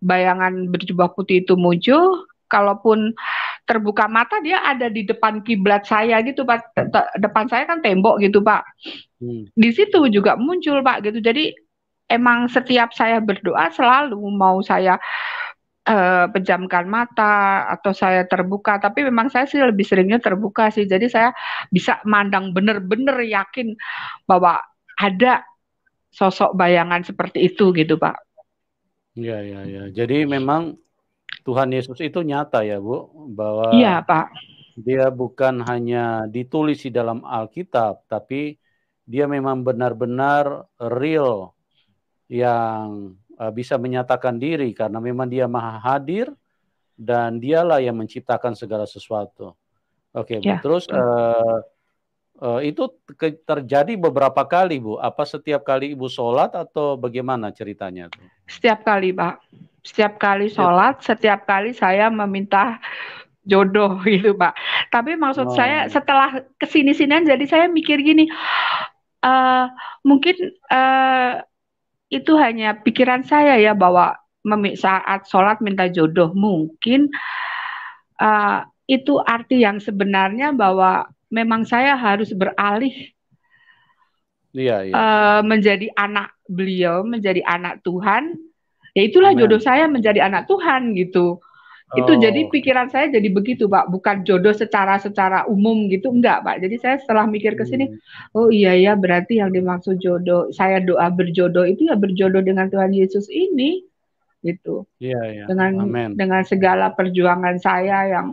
bayangan berjubah putih itu muncul kalaupun terbuka mata dia ada di depan kiblat saya gitu Pak depan saya kan tembok gitu Pak hmm. di situ juga muncul Pak gitu jadi emang setiap saya berdoa selalu mau saya Eh, pejamkan mata atau saya terbuka tapi memang saya sih lebih seringnya terbuka sih jadi saya bisa mandang bener-bener yakin bahwa ada sosok bayangan seperti itu gitu pak ya ya ya jadi memang Tuhan Yesus itu nyata ya bu bahwa iya pak dia bukan hanya ditulis di dalam Alkitab tapi dia memang benar-benar real yang uh, bisa menyatakan diri karena memang dia maha hadir dan dialah yang menciptakan segala sesuatu. Oke, okay, ya. terus uh, uh, itu terjadi beberapa kali Bu. Apa setiap kali Ibu sholat atau bagaimana ceritanya? Setiap kali Pak. Setiap kali ya. sholat, setiap kali saya meminta jodoh gitu Pak. Tapi maksud oh. saya setelah kesini-sinian jadi saya mikir gini, uh, mungkin itu hanya pikiran saya ya bahwa saat sholat minta jodoh mungkin uh, itu arti yang sebenarnya bahwa memang saya harus beralih iya, iya. Uh, menjadi anak beliau menjadi anak Tuhan ya itulah Amen. jodoh saya menjadi anak Tuhan gitu itu jadi oh. pikiran saya jadi begitu, Pak. Bukan jodoh secara secara umum gitu, enggak, Pak. Jadi saya setelah mikir ke sini, hmm. oh iya ya, berarti yang dimaksud jodoh, saya doa berjodoh itu ya berjodoh dengan Tuhan Yesus ini gitu. yeah, yeah. Dengan Amen. dengan segala perjuangan saya yang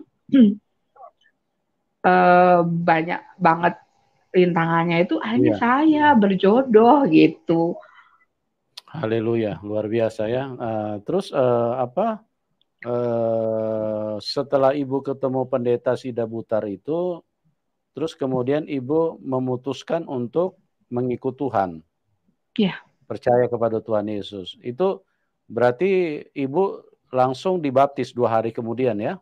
uh, banyak banget rintangannya itu hanya yeah. saya berjodoh gitu. Haleluya, luar biasa ya. Uh, terus uh, apa eh, setelah ibu ketemu pendeta Sida Butar itu, terus kemudian ibu memutuskan untuk mengikut Tuhan. Yeah. Percaya kepada Tuhan Yesus. Itu berarti ibu langsung dibaptis dua hari kemudian ya?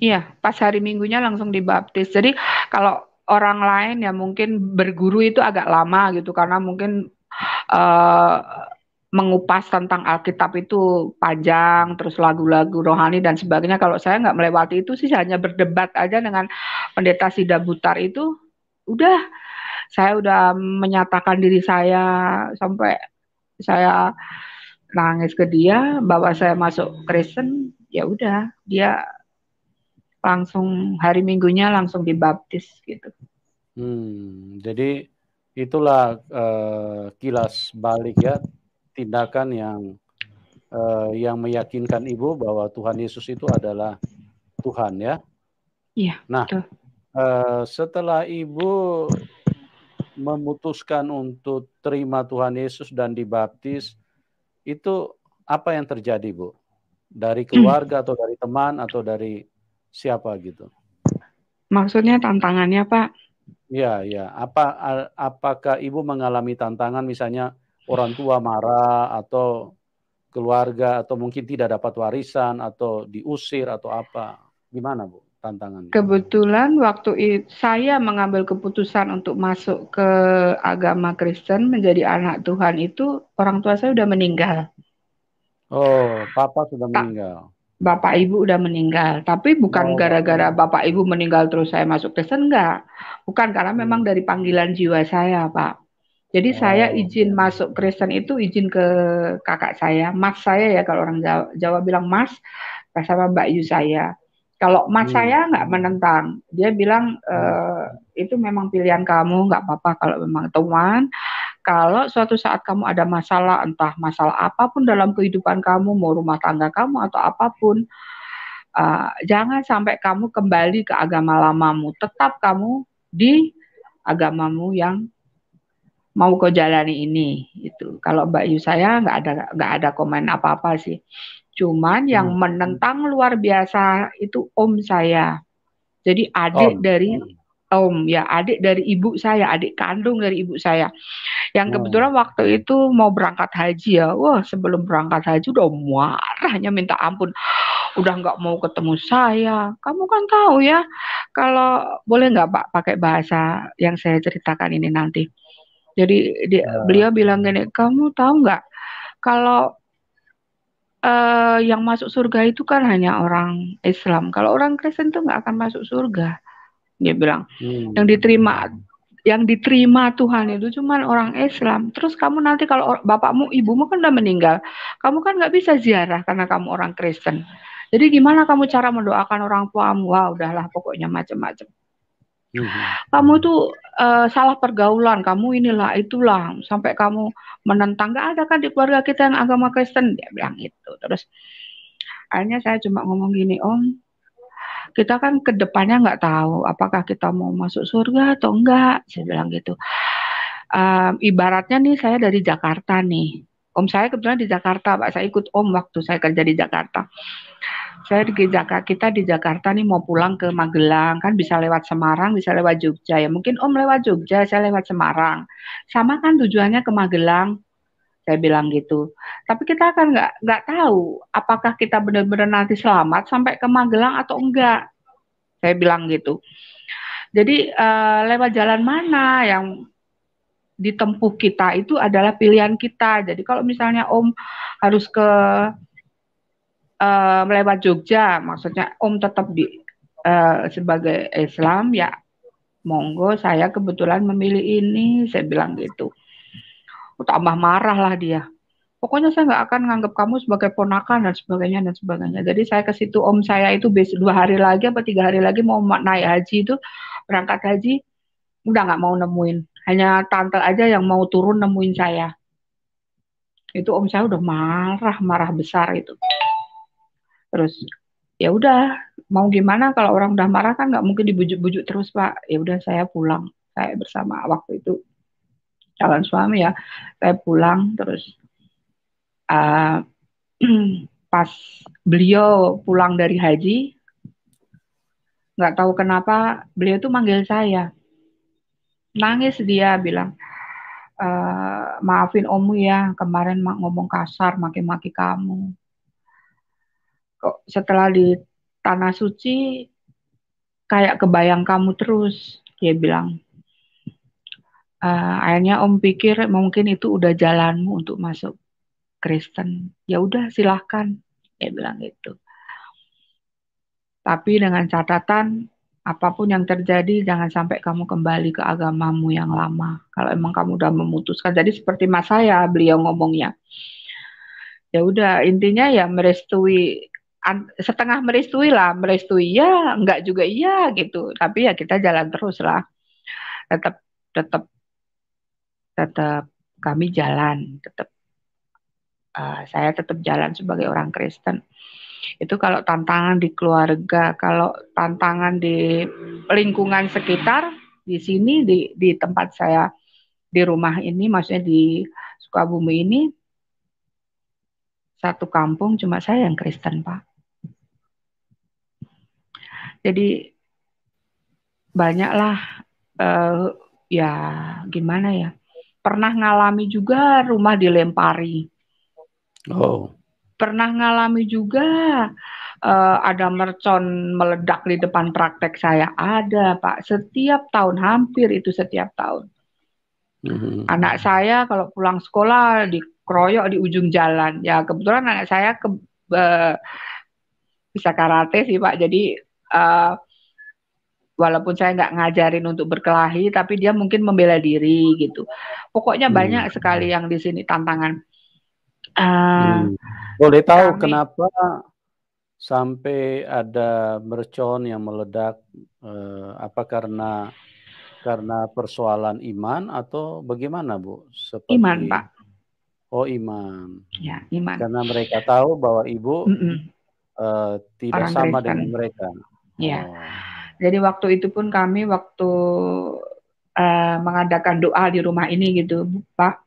Iya, pas hari minggunya langsung dibaptis. Jadi kalau orang lain ya mungkin berguru itu agak lama gitu karena mungkin uh, mengupas tentang Alkitab itu panjang, terus lagu-lagu rohani dan sebagainya. Kalau saya nggak melewati itu sih hanya berdebat aja dengan pendeta Sida Butar itu. Udah, saya udah menyatakan diri saya sampai saya nangis ke dia bahwa saya masuk Kristen. Ya udah, dia langsung hari Minggunya langsung dibaptis gitu. Hmm, jadi itulah uh, kilas balik ya tindakan yang uh, yang meyakinkan ibu bahwa Tuhan Yesus itu adalah Tuhan ya. Iya. Nah, Uh, setelah ibu memutuskan untuk terima Tuhan Yesus dan dibaptis, itu apa yang terjadi, Bu? Dari hmm. keluarga atau dari teman atau dari siapa gitu? Maksudnya tantangannya, Pak? Ya, ya. Apa apakah Ibu mengalami tantangan misalnya orang tua marah atau keluarga atau mungkin tidak dapat warisan atau diusir atau apa. Gimana, Bu? tantangan? Kebetulan waktu itu saya mengambil keputusan untuk masuk ke agama Kristen menjadi anak Tuhan itu orang tua saya sudah meninggal. Oh, papa sudah Ta meninggal. Bapak ibu udah meninggal, tapi bukan oh. gara-gara oh. bapak ibu meninggal terus saya masuk Kristen enggak. Bukan karena memang hmm. dari panggilan jiwa saya, Pak. Jadi oh. saya izin masuk Kristen itu izin ke kakak saya, mas saya ya kalau orang Jawa, Jawa bilang mas, sama Mbak Yu saya. Kalau mas hmm. saya nggak menentang, dia bilang e, itu memang pilihan kamu, nggak apa-apa kalau memang teman. Kalau suatu saat kamu ada masalah, entah masalah apapun dalam kehidupan kamu, mau rumah tangga kamu atau apapun, uh, jangan sampai kamu kembali ke agama lamamu. Tetap kamu di agamamu yang mau kau jalani ini itu kalau Mbak Yu saya nggak ada nggak ada komen apa apa sih cuman yang hmm. menentang luar biasa itu Om saya jadi adik om. dari hmm. Om ya adik dari ibu saya adik kandung dari ibu saya yang hmm. kebetulan waktu itu mau berangkat haji ya wah sebelum berangkat haji udah marahnya minta ampun udah nggak mau ketemu saya. Kamu kan tahu ya, kalau boleh nggak Pak pakai bahasa yang saya ceritakan ini nanti. Jadi dia, ah. beliau bilang gini, kamu tahu nggak kalau uh, yang masuk surga itu kan hanya orang Islam. Kalau orang Kristen tuh nggak akan masuk surga. Dia bilang hmm. yang diterima yang diterima Tuhan itu cuma orang Islam. Terus kamu nanti kalau bapakmu, ibumu kan udah meninggal, kamu kan nggak bisa ziarah karena kamu orang Kristen. Jadi gimana kamu cara mendoakan orang tuamu? Wah, udahlah pokoknya macam-macam. Mm-hmm. kamu itu uh, eh, salah pergaulan, kamu inilah itulah sampai kamu menentang. Gak ada kan di keluarga kita yang agama Kristen dia bilang itu. Terus akhirnya saya cuma ngomong gini, Om, kita kan kedepannya nggak tahu apakah kita mau masuk surga atau enggak. Saya bilang gitu. Um, ibaratnya nih saya dari Jakarta nih Om saya kebetulan di Jakarta, Pak. Saya ikut Om waktu saya kerja di Jakarta. Saya di Jakarta, kita di Jakarta nih mau pulang ke Magelang, kan bisa lewat Semarang, bisa lewat Jogja ya. Mungkin Om lewat Jogja, saya lewat Semarang. Sama kan tujuannya ke Magelang, saya bilang gitu. Tapi kita kan nggak nggak tahu apakah kita benar-benar nanti selamat sampai ke Magelang atau enggak. Saya bilang gitu. Jadi uh, lewat jalan mana yang ditempuh kita itu adalah pilihan kita. Jadi kalau misalnya Om harus ke uh, melewat Jogja, maksudnya Om tetap di uh, sebagai Islam ya monggo saya kebetulan memilih ini, saya bilang gitu. Tambah marah lah dia. Pokoknya saya nggak akan nganggap kamu sebagai ponakan dan sebagainya dan sebagainya. Jadi saya ke situ om saya itu dua hari lagi apa tiga hari lagi mau naik haji itu berangkat haji udah nggak mau nemuin hanya tante aja yang mau turun nemuin saya itu om saya udah marah marah besar itu terus ya udah mau gimana kalau orang udah marah kan nggak mungkin dibujuk-bujuk terus pak ya udah saya pulang saya bersama waktu itu calon suami ya saya pulang terus uh, pas beliau pulang dari haji nggak tahu kenapa beliau tuh manggil saya nangis dia bilang e, maafin omu ya kemarin mak ngomong kasar maki-maki kamu kok setelah di tanah suci kayak kebayang kamu terus dia bilang e, akhirnya om pikir mungkin itu udah jalanmu untuk masuk Kristen ya udah silahkan dia bilang gitu tapi dengan catatan apapun yang terjadi jangan sampai kamu kembali ke agamamu yang lama. Kalau emang kamu udah memutuskan, jadi seperti mas saya beliau ngomongnya. Ya udah intinya ya merestui setengah merestui lah, merestui ya, enggak juga iya gitu. Tapi ya kita jalan terus lah. Tetap tetap tetap kami jalan, tetap uh, eh, saya tetap jalan sebagai orang Kristen. Itu kalau tantangan di keluarga, kalau tantangan di lingkungan sekitar di sini di di tempat saya di rumah ini maksudnya di Sukabumi ini satu kampung cuma saya yang Kristen, Pak. Jadi banyaklah uh, ya gimana ya pernah ngalami juga rumah dilempari. Oh pernah ngalami juga uh, ada mercon meledak di depan praktek saya ada pak setiap tahun hampir itu setiap tahun mm anak saya kalau pulang sekolah dikeroyok di ujung jalan ya kebetulan anak saya ke uh, bisa karate sih pak jadi uh, walaupun saya nggak ngajarin untuk berkelahi tapi dia mungkin membela diri gitu pokoknya hmm. banyak sekali yang di sini tantangan Eh, hmm. Boleh tahu kami, kenapa sampai ada mercon yang meledak? Uh, apa karena karena persoalan iman atau bagaimana Bu? Seperti... Iman Pak. Oh iman. Ya iman. Karena mereka tahu bahwa ibu mm tidak Orang sama Kristen. dengan mereka. Ya. Oh. Jadi waktu itu pun kami waktu uh, mengadakan doa di rumah ini gitu, Pak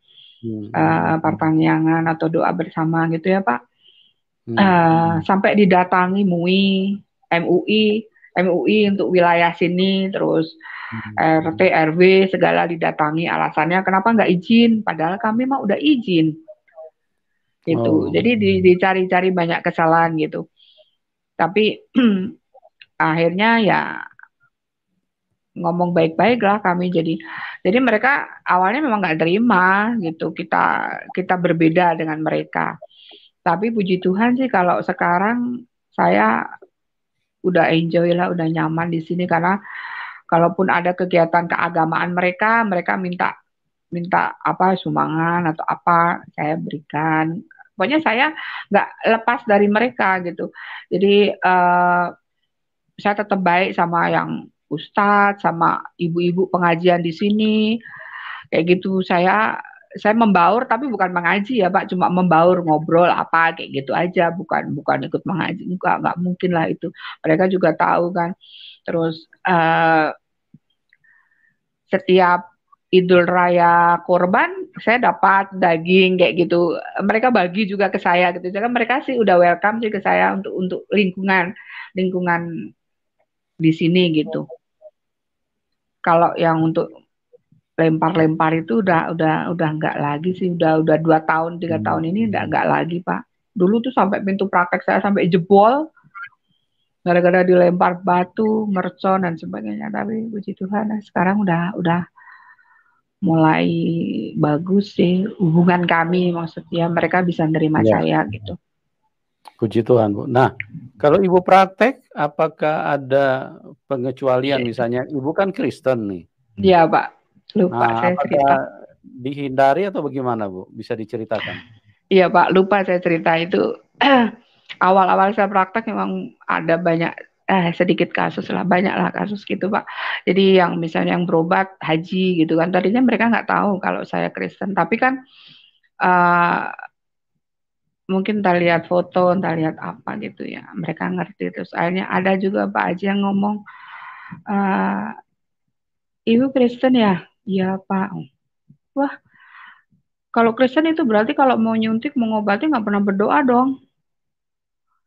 hmm. uh, atau doa bersama gitu ya Pak. Hmm. Uh, sampai didatangi MUI, MUI, MUI untuk wilayah sini, terus hmm. RT, RW segala didatangi. Alasannya kenapa nggak izin? Padahal kami mah udah izin. Gitu. Oh. Jadi dicari-cari banyak kesalahan gitu. Tapi akhirnya ya ngomong baik-baik lah kami jadi jadi mereka awalnya memang nggak terima gitu kita kita berbeda dengan mereka tapi puji Tuhan sih kalau sekarang saya udah enjoy lah udah nyaman di sini karena kalaupun ada kegiatan keagamaan mereka mereka minta minta apa sumangan atau apa saya berikan pokoknya saya nggak lepas dari mereka gitu jadi uh, saya tetap baik sama yang ustadz sama ibu-ibu pengajian di sini kayak gitu saya saya membaur tapi bukan mengaji ya Pak, cuma membaur ngobrol apa kayak gitu aja, bukan bukan ikut mengaji, enggak nggak mungkin lah itu. Mereka juga tahu kan. Terus uh, setiap Idul Raya korban saya dapat daging kayak gitu. Mereka bagi juga ke saya gitu. Jadi mereka sih udah welcome sih ke saya untuk untuk lingkungan lingkungan di sini gitu. Kalau yang untuk lempar-lempar itu udah udah udah nggak lagi sih udah udah dua tahun tiga hmm. tahun ini udah nggak lagi pak dulu tuh sampai pintu praktek saya sampai jebol gara-gara dilempar batu mercon dan sebagainya tapi puji Tuhan nah, sekarang udah udah mulai bagus sih hubungan kami maksudnya mereka bisa nerima ya. saya gitu Puji Tuhan, Bu. Nah, kalau Ibu praktek, apakah ada pengecualian? Iya. Misalnya, Ibu kan Kristen nih. Iya, Pak. Lupa nah, saya cerita. Dihindari atau bagaimana, Bu? Bisa diceritakan? Iya, Pak. Lupa saya cerita itu. Awal-awal saya praktek memang ada banyak eh, sedikit kasus lah banyak lah kasus gitu pak jadi yang misalnya yang berobat haji gitu kan tadinya mereka nggak tahu kalau saya Kristen tapi kan uh, mungkin tak lihat foto, tak lihat apa gitu ya. Mereka ngerti terus akhirnya ada juga Pak Haji yang ngomong e, Ibu Kristen ya? Ya Pak. Wah, kalau Kristen itu berarti kalau mau nyuntik, mau ngobati nggak pernah berdoa dong.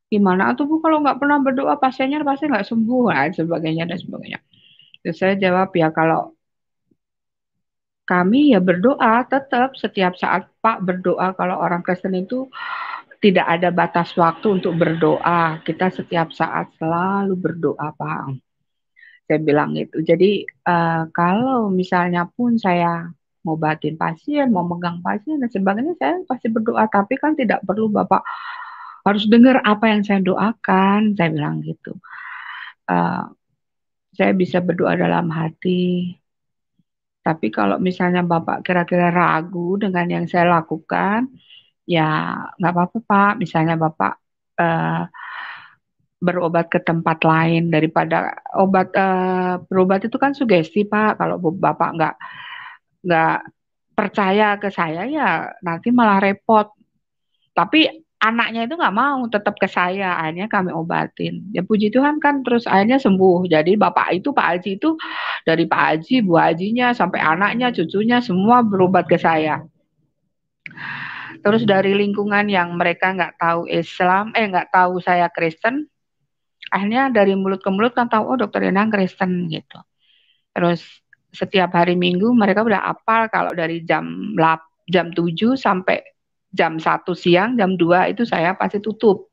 Gimana tuh Bu kalau nggak pernah berdoa pasiennya pasti nggak sembuh dan sebagainya dan sebagainya. Terus saya jawab ya kalau kami ya berdoa tetap setiap saat Pak berdoa kalau orang Kristen itu tidak ada batas waktu untuk berdoa. Kita setiap saat selalu berdoa, Pak. Saya bilang itu. Jadi uh, kalau misalnya pun saya mau batin pasien, mau megang pasien dan sebagainya, saya pasti berdoa. Tapi kan tidak perlu Bapak harus dengar apa yang saya doakan. Saya bilang gitu. Uh, saya bisa berdoa dalam hati. Tapi kalau misalnya Bapak kira-kira ragu dengan yang saya lakukan, ya nggak apa-apa Pak, misalnya Bapak uh, berobat ke tempat lain daripada obat uh, berobat itu kan sugesti Pak. Kalau Bapak nggak nggak percaya ke saya ya nanti malah repot. Tapi anaknya itu nggak mau tetap ke saya, akhirnya kami obatin. Ya puji Tuhan kan terus akhirnya sembuh. Jadi bapak itu Pak Haji itu dari Pak Haji, Bu Hajinya sampai anaknya, cucunya semua berobat ke saya terus hmm. dari lingkungan yang mereka nggak tahu Islam, eh nggak tahu saya Kristen, akhirnya dari mulut ke mulut kan tahu oh dokter Inang Kristen gitu. Terus setiap hari Minggu mereka udah apal kalau dari jam lap, jam 7 sampai jam 1 siang, jam 2 itu saya pasti tutup.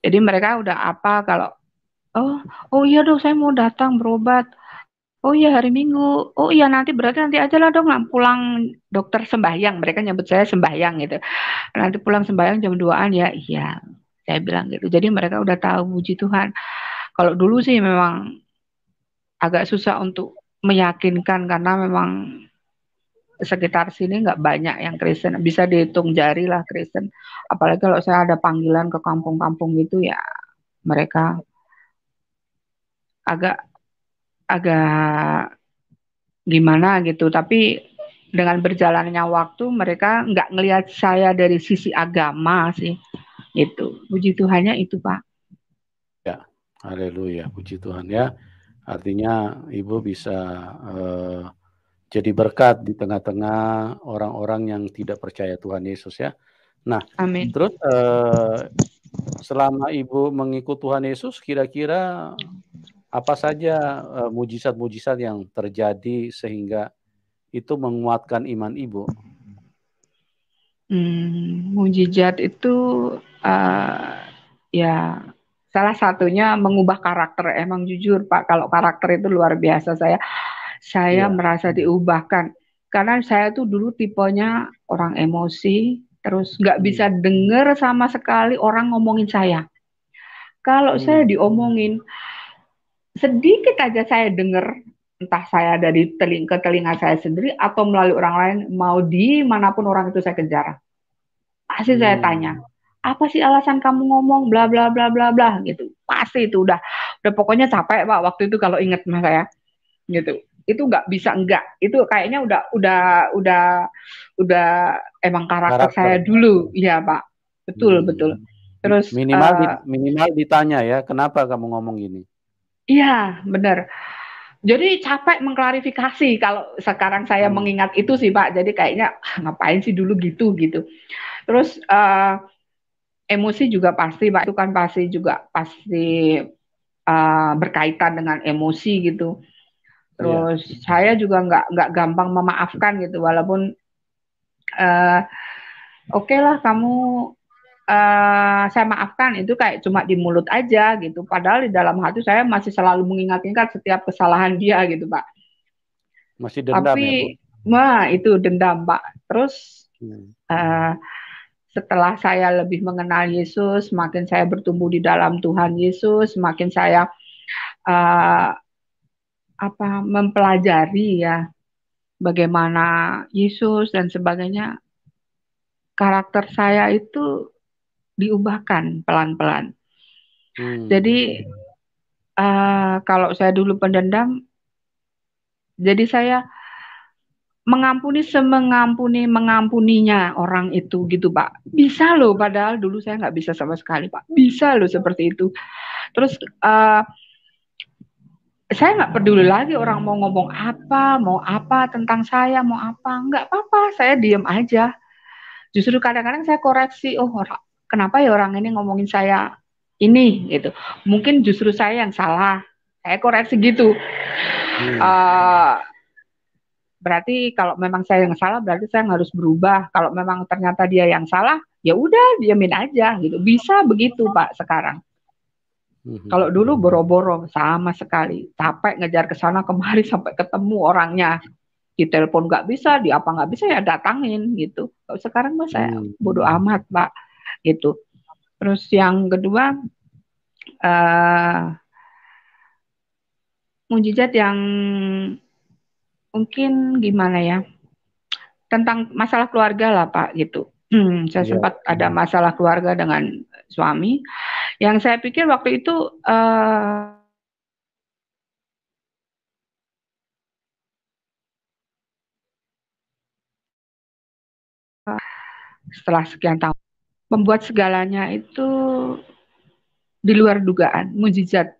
Jadi mereka udah apa kalau oh oh iya dok saya mau datang berobat Oh iya hari Minggu. Oh iya nanti berarti nanti aja lah dong pulang dokter sembahyang. Mereka nyebut saya sembahyang gitu. Nanti pulang sembahyang jam 2-an ya. Iya. Saya bilang gitu. Jadi mereka udah tahu puji Tuhan. Kalau dulu sih memang agak susah untuk meyakinkan karena memang sekitar sini nggak banyak yang Kristen. Bisa dihitung jari lah Kristen. Apalagi kalau saya ada panggilan ke kampung-kampung gitu ya mereka agak agak gimana gitu tapi dengan berjalannya waktu mereka nggak ngelihat saya dari sisi agama sih itu puji Tuhannya itu pak ya haleluya puji Tuhan ya artinya ibu bisa uh, jadi berkat di tengah-tengah orang-orang yang tidak percaya Tuhan Yesus ya nah Amin. terus uh, selama ibu mengikuti Tuhan Yesus kira-kira apa saja mujizat eh, mujizat-mujizat yang terjadi sehingga itu menguatkan iman ibu? Hmm, mujizat itu uh, ya salah satunya mengubah karakter. Emang jujur Pak, kalau karakter itu luar biasa saya saya ya. merasa diubahkan karena saya tuh dulu tipenya orang emosi, terus nggak hmm. bisa dengar sama sekali orang ngomongin saya. Kalau hmm. saya diomongin, sedikit aja saya dengar entah saya dari teling ke telinga saya sendiri atau melalui orang lain mau di manapun orang itu saya kejar pasti hmm. saya tanya apa sih alasan kamu ngomong bla bla bla bla bla gitu pasti itu udah udah pokoknya capek pak waktu itu kalau inget mas saya gitu itu nggak bisa enggak itu kayaknya udah udah udah udah emang karakter, karakter. saya dulu ya pak betul hmm. betul terus minimal uh, minimal ditanya ya kenapa kamu ngomong gini Iya, benar. Jadi capek mengklarifikasi kalau sekarang saya hmm. mengingat itu sih Pak. Jadi kayaknya ah, ngapain sih dulu gitu gitu. Terus uh, emosi juga pasti Pak. Itu kan pasti juga pasti uh, berkaitan dengan emosi gitu. Iya. Terus yeah. saya juga nggak nggak gampang memaafkan gitu. Walaupun uh, oke okay lah kamu Eh, saya maafkan itu kayak cuma di mulut aja gitu. Padahal di dalam hati saya masih selalu mengingat-ingat setiap kesalahan dia gitu, Pak. Masih dendam Tapi, ya, Bu? itu dendam, Pak. Terus hmm. uh, setelah saya lebih mengenal Yesus, makin saya bertumbuh di dalam Tuhan Yesus, makin saya uh, apa mempelajari ya bagaimana Yesus dan sebagainya. Karakter saya itu diubahkan pelan-pelan. Hmm. Jadi uh, kalau saya dulu pendendam, jadi saya mengampuni semengampuni mengampuninya orang itu gitu pak. Bisa loh, padahal dulu saya nggak bisa sama sekali pak. Bisa loh seperti itu. Terus uh, saya nggak peduli lagi orang mau ngomong apa, mau apa tentang saya, mau apa, nggak apa-apa, saya diem aja. Justru kadang-kadang saya koreksi, oh orang kenapa ya orang ini ngomongin saya ini gitu mungkin justru saya yang salah saya koreksi gitu hmm. uh, berarti kalau memang saya yang salah berarti saya harus berubah kalau memang ternyata dia yang salah ya udah diamin aja gitu bisa begitu pak sekarang hmm. kalau dulu boro-boro sama sekali capek ngejar ke sana kemari sampai ketemu orangnya di telepon nggak bisa di apa nggak bisa ya datangin gitu kalau sekarang mah saya hmm. bodoh amat pak itu. Terus yang kedua uh, mujizat yang mungkin gimana ya tentang masalah keluarga lah Pak gitu. Hmm, saya yeah. sempat ada masalah keluarga dengan suami. Yang saya pikir waktu itu uh, setelah sekian tahun membuat segalanya itu di luar dugaan, mujizat.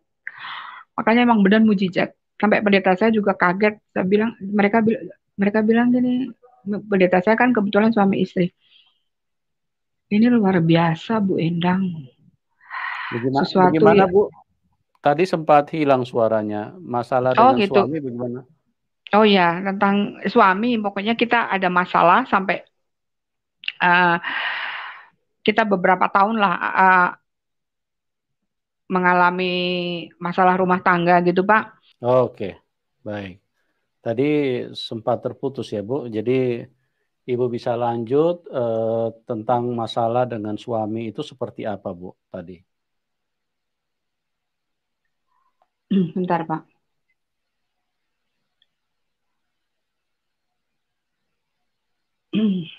Makanya emang benar mujizat. Sampai pendeta saya juga kaget, saya bilang mereka mereka bilang gini, pendeta saya kan kebetulan suami istri. Ini luar biasa Bu Endang. Bagaimana, Sesuatu bagaimana ya, Bu? Tadi sempat hilang suaranya. Masalah oh, dengan gitu. suami bagaimana? Oh ya, tentang suami pokoknya kita ada masalah sampai uh, kita beberapa tahun lah uh, mengalami masalah rumah tangga gitu Pak. Oke, okay. baik. Tadi sempat terputus ya Bu, jadi Ibu bisa lanjut uh, tentang masalah dengan suami itu seperti apa Bu tadi? Bentar Pak. Mm.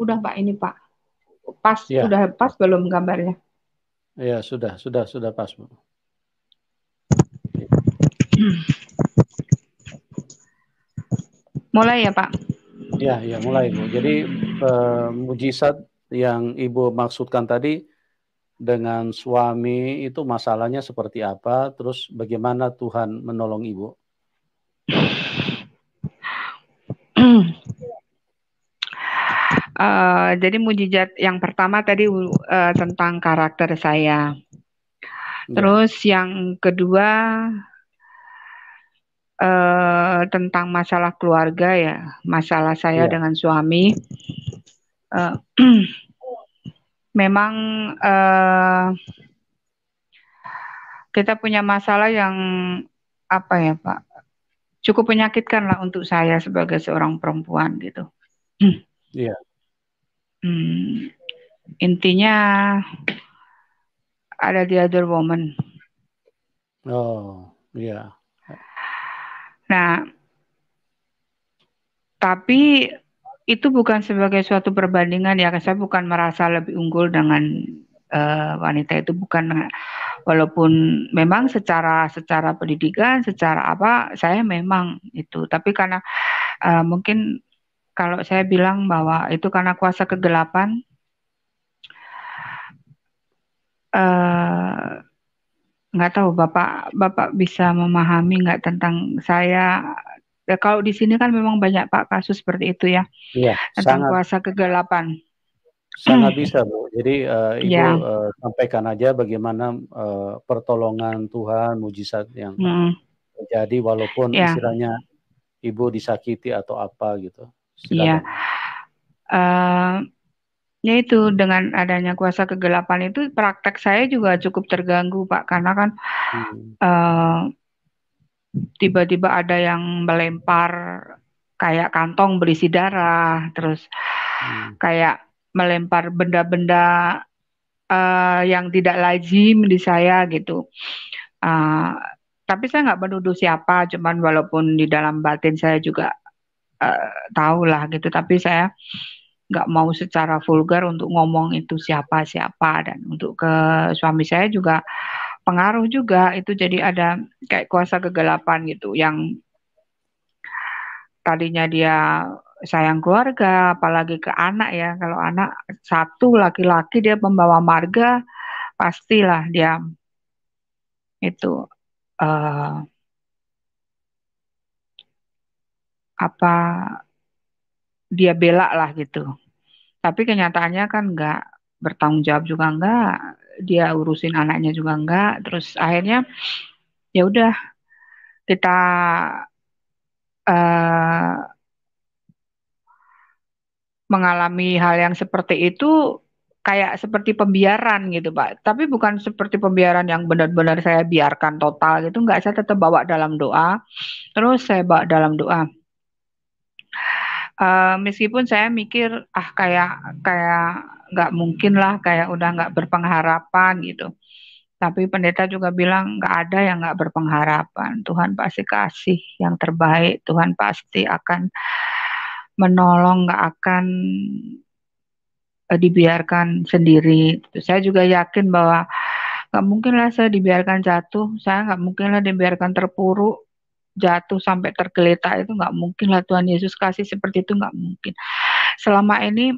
udah Pak ini Pak. Pas ya. sudah pas belum gambarnya? Ya sudah sudah sudah pas Bu. Mulai ya Pak. Ya ya mulai Bu. Jadi eh, mujizat yang Ibu maksudkan tadi dengan suami itu masalahnya seperti apa, terus bagaimana Tuhan menolong Ibu? Iya, Eh, jadi mujizat yang pertama tadi uh, tentang karakter saya. Ya. Terus ya. yang kedua uh, tentang masalah keluarga ya, masalah saya ya. dengan suami. Uh, memang uh, kita punya masalah yang apa ya Pak? Cukup menyakitkan lah untuk saya sebagai seorang perempuan gitu. Iya. hmm, intinya ada di other woman. Oh, iya. Yeah. Nah, tapi itu bukan sebagai suatu perbandingan ya. Saya bukan merasa lebih unggul dengan uh, wanita itu bukan walaupun memang secara secara pendidikan, secara apa saya memang itu. Tapi karena uh, mungkin kalau saya bilang bahwa itu karena kuasa kegelapan, eh, nggak uh, tahu bapak bapak bisa memahami nggak tentang saya. Ya, kalau di sini kan memang banyak pak kasus seperti itu ya, ya tentang sangat, kuasa kegelapan. Sangat bisa bu. Jadi uh, ibu ya. uh, sampaikan aja bagaimana uh, pertolongan Tuhan, mujizat yang hmm. terjadi walaupun ya. istilahnya ibu disakiti atau apa gitu. Iya. Uh, ya itu dengan adanya kuasa kegelapan itu praktek saya juga cukup terganggu pak karena kan hmm. Eh, tiba-tiba hmm. uh, ada yang melempar kayak kantong berisi darah terus hmm. kayak melempar benda-benda uh, yang tidak lazim di saya gitu uh, tapi saya nggak menuduh siapa cuman walaupun di dalam batin saya juga Eh, tahu lah gitu tapi saya nggak mau secara vulgar untuk ngomong itu siapa siapa dan untuk ke suami saya juga pengaruh juga itu jadi ada kayak kuasa kegelapan gitu yang tadinya dia sayang keluarga apalagi ke anak ya kalau anak satu laki-laki dia pembawa marga pastilah dia itu uh, apa dia bela lah gitu. Tapi kenyataannya kan nggak bertanggung jawab juga nggak, dia urusin anaknya juga nggak. Terus akhirnya ya udah kita uh, mengalami hal yang seperti itu kayak seperti pembiaran gitu Pak. Tapi bukan seperti pembiaran yang benar-benar saya biarkan total gitu, nggak saya tetap bawa dalam doa. Terus saya bawa dalam doa uh, meskipun saya mikir ah kayak kayak nggak mungkin lah kayak udah nggak berpengharapan gitu tapi pendeta juga bilang nggak ada yang nggak berpengharapan Tuhan pasti kasih yang terbaik Tuhan pasti akan menolong nggak akan eh, dibiarkan sendiri gitu. saya juga yakin bahwa nggak mungkin lah saya dibiarkan jatuh saya nggak mungkin lah dibiarkan terpuruk jatuh sampai tergeletak itu nggak mungkin lah Tuhan Yesus kasih seperti itu nggak mungkin. Selama ini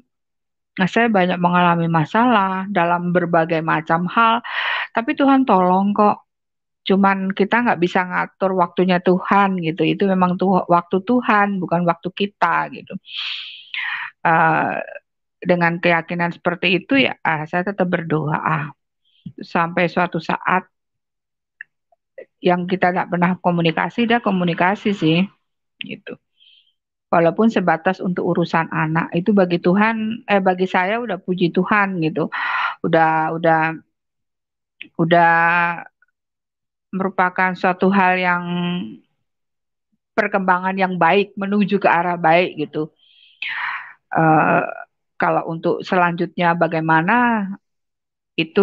nah, saya banyak mengalami masalah dalam berbagai macam hal, tapi Tuhan tolong kok. Cuman kita nggak bisa ngatur waktunya Tuhan gitu. Itu memang tuh waktu Tuhan, bukan waktu kita gitu. Uh, dengan keyakinan seperti itu ya, uh, saya tetap berdoa. sampai suatu saat yang kita nggak pernah komunikasi dia komunikasi sih gitu walaupun sebatas untuk urusan anak itu bagi Tuhan eh bagi saya udah puji Tuhan gitu udah udah udah merupakan suatu hal yang perkembangan yang baik menuju ke arah baik gitu uh, kalau untuk selanjutnya bagaimana itu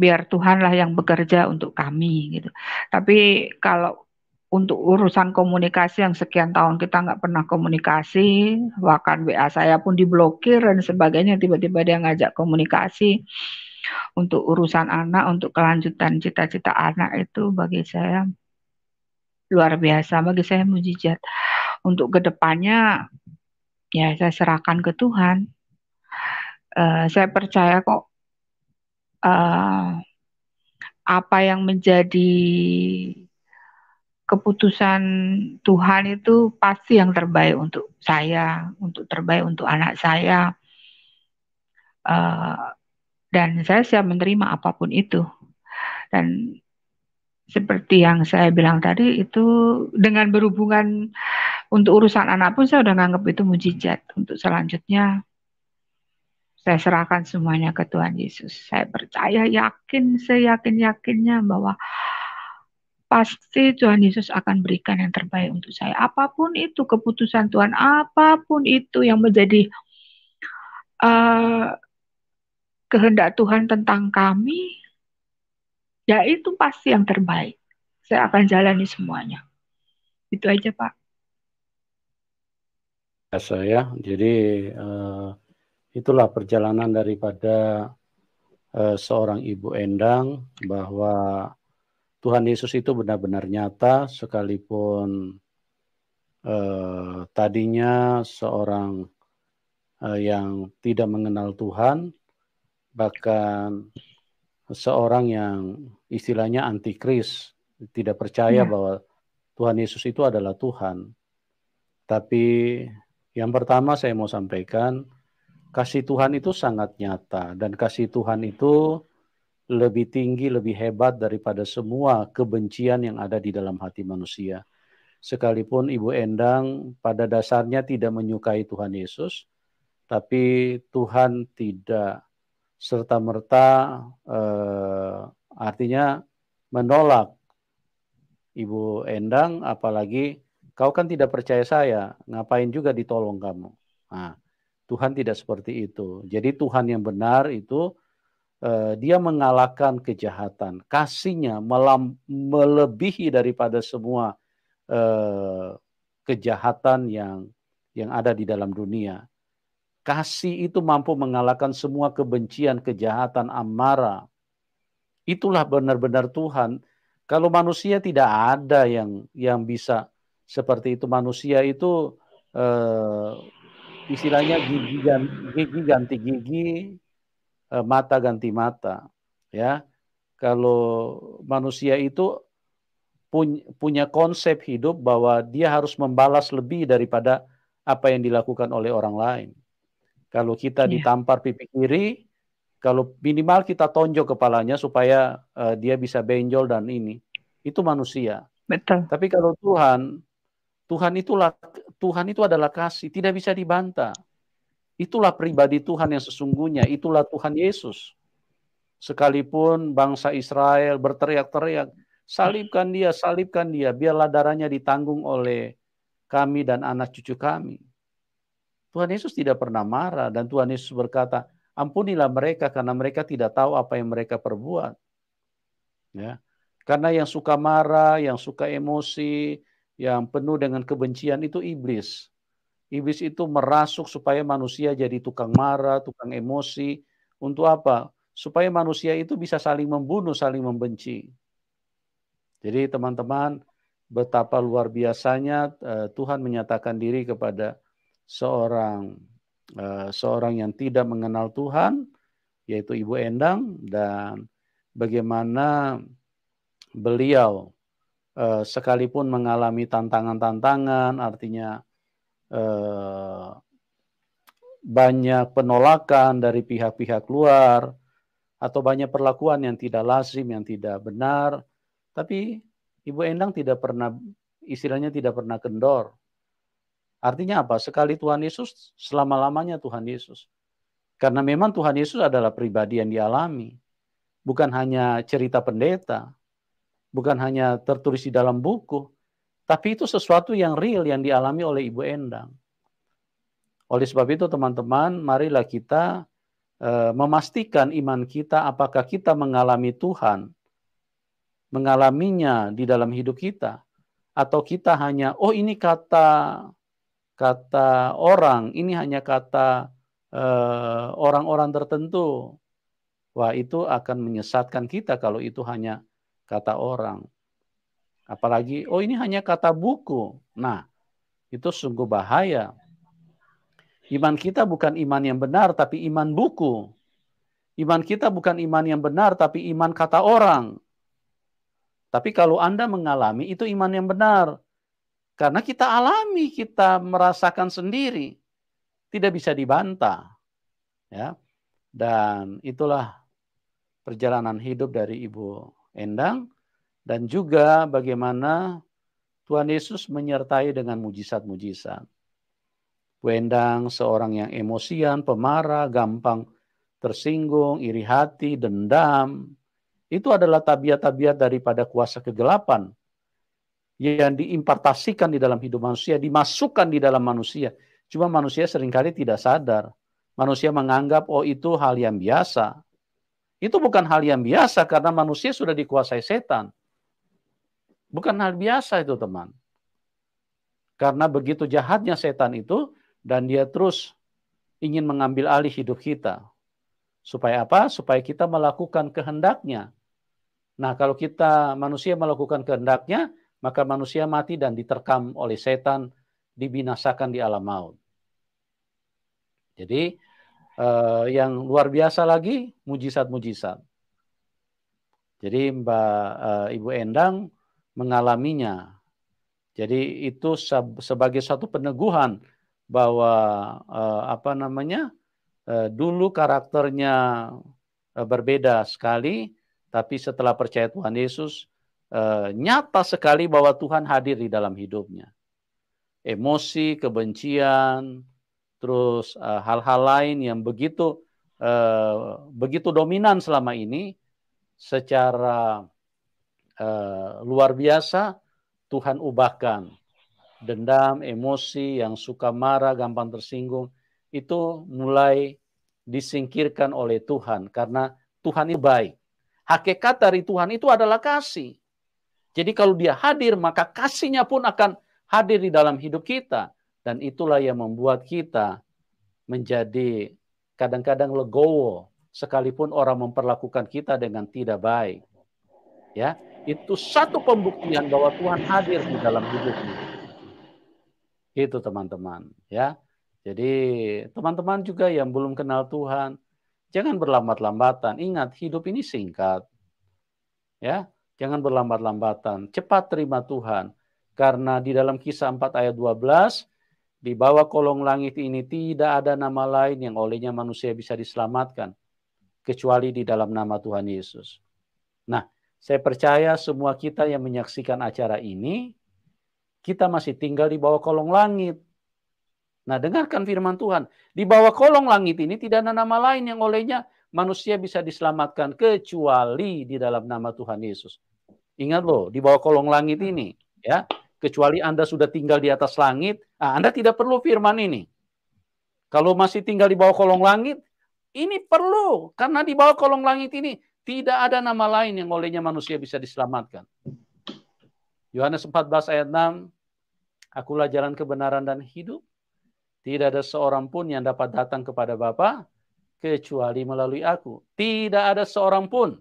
biar Tuhanlah yang bekerja untuk kami gitu. Tapi kalau untuk urusan komunikasi yang sekian tahun kita nggak pernah komunikasi, bahkan WA saya pun diblokir dan sebagainya, tiba-tiba dia ngajak komunikasi untuk urusan anak, untuk kelanjutan cita-cita anak itu bagi saya luar biasa, bagi saya mujizat. Untuk kedepannya, ya saya serahkan ke Tuhan. Uh, saya percaya kok uh, apa yang menjadi keputusan Tuhan itu pasti yang terbaik untuk saya, untuk terbaik untuk anak saya. Uh, dan saya siap menerima apapun itu. Dan seperti yang saya bilang tadi itu dengan berhubungan untuk urusan anak pun saya udah nganggap itu mujizat. Untuk selanjutnya saya serahkan semuanya ke Tuhan Yesus. Saya percaya, yakin, saya yakin yakinnya bahwa pasti Tuhan Yesus akan berikan yang terbaik untuk saya. Apapun itu keputusan Tuhan, apapun itu yang menjadi uh, kehendak Tuhan tentang kami, ya itu pasti yang terbaik. Saya akan jalani semuanya. Itu aja, Pak. Saya, jadi uh, itulah perjalanan daripada uh, seorang ibu endang bahwa Tuhan Yesus itu benar-benar nyata sekalipun eh, tadinya seorang eh, yang tidak mengenal Tuhan bahkan seorang yang istilahnya antikris tidak percaya ya. bahwa Tuhan Yesus itu adalah Tuhan. Tapi yang pertama saya mau sampaikan kasih Tuhan itu sangat nyata dan kasih Tuhan itu lebih tinggi, lebih hebat daripada semua kebencian yang ada di dalam hati manusia. Sekalipun Ibu Endang pada dasarnya tidak menyukai Tuhan Yesus, tapi Tuhan tidak serta-merta eh, artinya menolak Ibu Endang apalagi kau kan tidak percaya saya, ngapain juga ditolong kamu. Nah, Tuhan tidak seperti itu. Jadi Tuhan yang benar itu eh, dia mengalahkan kejahatan. Kasihnya melam, melebihi daripada semua eh, kejahatan yang yang ada di dalam dunia. Kasih itu mampu mengalahkan semua kebencian, kejahatan, amarah. Itulah benar-benar Tuhan. Kalau manusia tidak ada yang yang bisa seperti itu manusia itu eh, istilahnya gigi gigi ganti gigi, eh, mata ganti mata, ya. Kalau manusia itu punya konsep hidup bahwa dia harus membalas lebih daripada apa yang dilakukan oleh orang lain. Kalau kita yeah. ditampar pipi kiri, kalau minimal kita tonjok kepalanya supaya e, dia bisa benjol dan ini. Itu manusia. Betul. Tapi kalau Tuhan, Tuhan itu Tuhan itu adalah kasih, tidak bisa dibantah. Itulah pribadi Tuhan yang sesungguhnya, itulah Tuhan Yesus. Sekalipun bangsa Israel berteriak-teriak, salibkan dia, salibkan dia, biarlah darahnya ditanggung oleh kami dan anak cucu kami. Tuhan Yesus tidak pernah marah dan Tuhan Yesus berkata, ampunilah mereka karena mereka tidak tahu apa yang mereka perbuat. Ya. Karena yang suka marah, yang suka emosi, yang penuh dengan kebencian itu iblis. Iblis itu merasuk supaya manusia jadi tukang marah, tukang emosi. Untuk apa? Supaya manusia itu bisa saling membunuh, saling membenci. Jadi teman-teman, betapa luar biasanya eh, Tuhan menyatakan diri kepada seorang eh, seorang yang tidak mengenal Tuhan, yaitu Ibu Endang dan bagaimana beliau eh, sekalipun mengalami tantangan-tantangan, artinya eh, banyak penolakan dari pihak-pihak luar atau banyak perlakuan yang tidak lazim, yang tidak benar, tapi Ibu Endang tidak pernah istilahnya tidak pernah kendor. Artinya apa? Sekali Tuhan Yesus, selama-lamanya Tuhan Yesus. Karena memang Tuhan Yesus adalah pribadi yang dialami. Bukan hanya cerita pendeta, bukan hanya tertulis di dalam buku, tapi itu sesuatu yang real yang dialami oleh Ibu Endang. Oleh sebab itu teman-teman, marilah kita eh, memastikan iman kita apakah kita mengalami Tuhan, mengalaminya di dalam hidup kita atau kita hanya oh ini kata kata orang, ini hanya kata eh, orang-orang tertentu. Wah, itu akan menyesatkan kita kalau itu hanya kata orang. Apalagi, oh ini hanya kata buku. Nah, itu sungguh bahaya. Iman kita bukan iman yang benar, tapi iman buku. Iman kita bukan iman yang benar, tapi iman kata orang. Tapi kalau Anda mengalami, itu iman yang benar. Karena kita alami, kita merasakan sendiri. Tidak bisa dibantah. ya. Dan itulah perjalanan hidup dari Ibu Endang dan juga bagaimana Tuhan Yesus menyertai dengan mujizat-mujizat. Bu Endang seorang yang emosian, pemarah, gampang tersinggung, iri hati, dendam. Itu adalah tabiat-tabiat daripada kuasa kegelapan yang diimpartasikan di dalam hidup manusia, dimasukkan di dalam manusia. Cuma manusia seringkali tidak sadar. Manusia menganggap, oh itu hal yang biasa. Itu bukan hal yang biasa karena manusia sudah dikuasai setan. Bukan hal biasa itu teman. Karena begitu jahatnya setan itu dan dia terus ingin mengambil alih hidup kita. Supaya apa? Supaya kita melakukan kehendaknya. Nah, kalau kita manusia melakukan kehendaknya, maka manusia mati dan diterkam oleh setan, dibinasakan di alam maut. Jadi, uh, yang luar biasa lagi mujizat-mujizat. Jadi Mbak uh, Ibu Endang mengalaminya. Jadi itu sebagai satu peneguhan bahwa uh, apa namanya uh, dulu karakternya uh, berbeda sekali, tapi setelah percaya Tuhan Yesus uh, nyata sekali bahwa Tuhan hadir di dalam hidupnya. Emosi, kebencian, terus eh, hal-hal lain yang begitu eh, begitu dominan selama ini secara eh, luar biasa Tuhan ubahkan dendam, emosi yang suka marah, gampang tersinggung itu mulai disingkirkan oleh Tuhan karena Tuhan itu baik. Hakikat dari Tuhan itu adalah kasih. Jadi kalau dia hadir maka kasihnya pun akan hadir di dalam hidup kita. Dan itulah yang membuat kita menjadi kadang-kadang legowo sekalipun orang memperlakukan kita dengan tidak baik. Ya, itu satu pembuktian bahwa Tuhan hadir di dalam hidupmu. Itu teman-teman, ya. Jadi teman-teman juga yang belum kenal Tuhan, jangan berlambat-lambatan. Ingat, hidup ini singkat. Ya, jangan berlambat-lambatan. Cepat terima Tuhan. Karena di dalam kisah 4 ayat 12, di bawah kolong langit ini tidak ada nama lain yang olehnya manusia bisa diselamatkan kecuali di dalam nama Tuhan Yesus. Nah, saya percaya semua kita yang menyaksikan acara ini kita masih tinggal di bawah kolong langit. Nah, dengarkan firman Tuhan. Di bawah kolong langit ini tidak ada nama lain yang olehnya manusia bisa diselamatkan kecuali di dalam nama Tuhan Yesus. Ingat loh, di bawah kolong langit ini, ya kecuali Anda sudah tinggal di atas langit, nah, Anda tidak perlu firman ini. Kalau masih tinggal di bawah kolong langit, ini perlu karena di bawah kolong langit ini tidak ada nama lain yang olehnya manusia bisa diselamatkan. Yohanes 14 ayat 6, Akulah jalan kebenaran dan hidup. Tidak ada seorang pun yang dapat datang kepada Bapa kecuali melalui aku. Tidak ada seorang pun.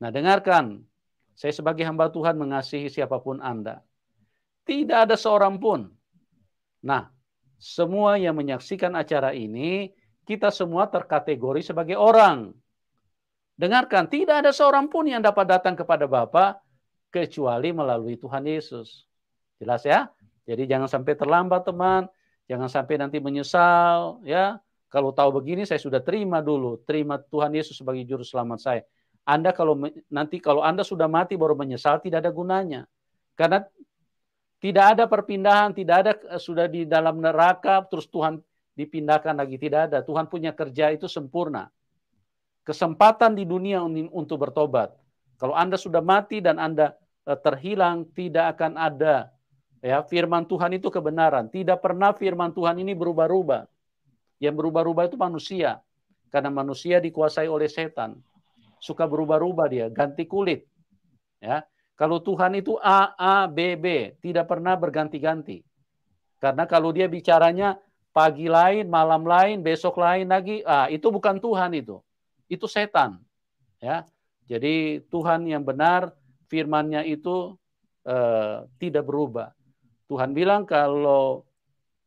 Nah, dengarkan saya sebagai hamba Tuhan mengasihi siapapun Anda. Tidak ada seorang pun. Nah, semua yang menyaksikan acara ini, kita semua terkategori sebagai orang. Dengarkan, tidak ada seorang pun yang dapat datang kepada Bapa kecuali melalui Tuhan Yesus. Jelas ya? Jadi jangan sampai terlambat teman, jangan sampai nanti menyesal ya. Kalau tahu begini saya sudah terima dulu, terima Tuhan Yesus sebagai juru selamat saya. Anda kalau nanti kalau Anda sudah mati baru menyesal tidak ada gunanya. Karena tidak ada perpindahan, tidak ada eh, sudah di dalam neraka terus Tuhan dipindahkan lagi tidak ada. Tuhan punya kerja itu sempurna. Kesempatan di dunia untuk bertobat. Kalau Anda sudah mati dan Anda eh, terhilang tidak akan ada ya firman Tuhan itu kebenaran. Tidak pernah firman Tuhan ini berubah-ubah. Yang berubah-ubah itu manusia karena manusia dikuasai oleh setan suka berubah-ubah dia, ganti kulit. Ya. Kalau Tuhan itu A A B B, tidak pernah berganti-ganti. Karena kalau dia bicaranya pagi lain, malam lain, besok lain lagi, ah itu bukan Tuhan itu. Itu setan. Ya. Jadi Tuhan yang benar firmannya itu eh, tidak berubah. Tuhan bilang kalau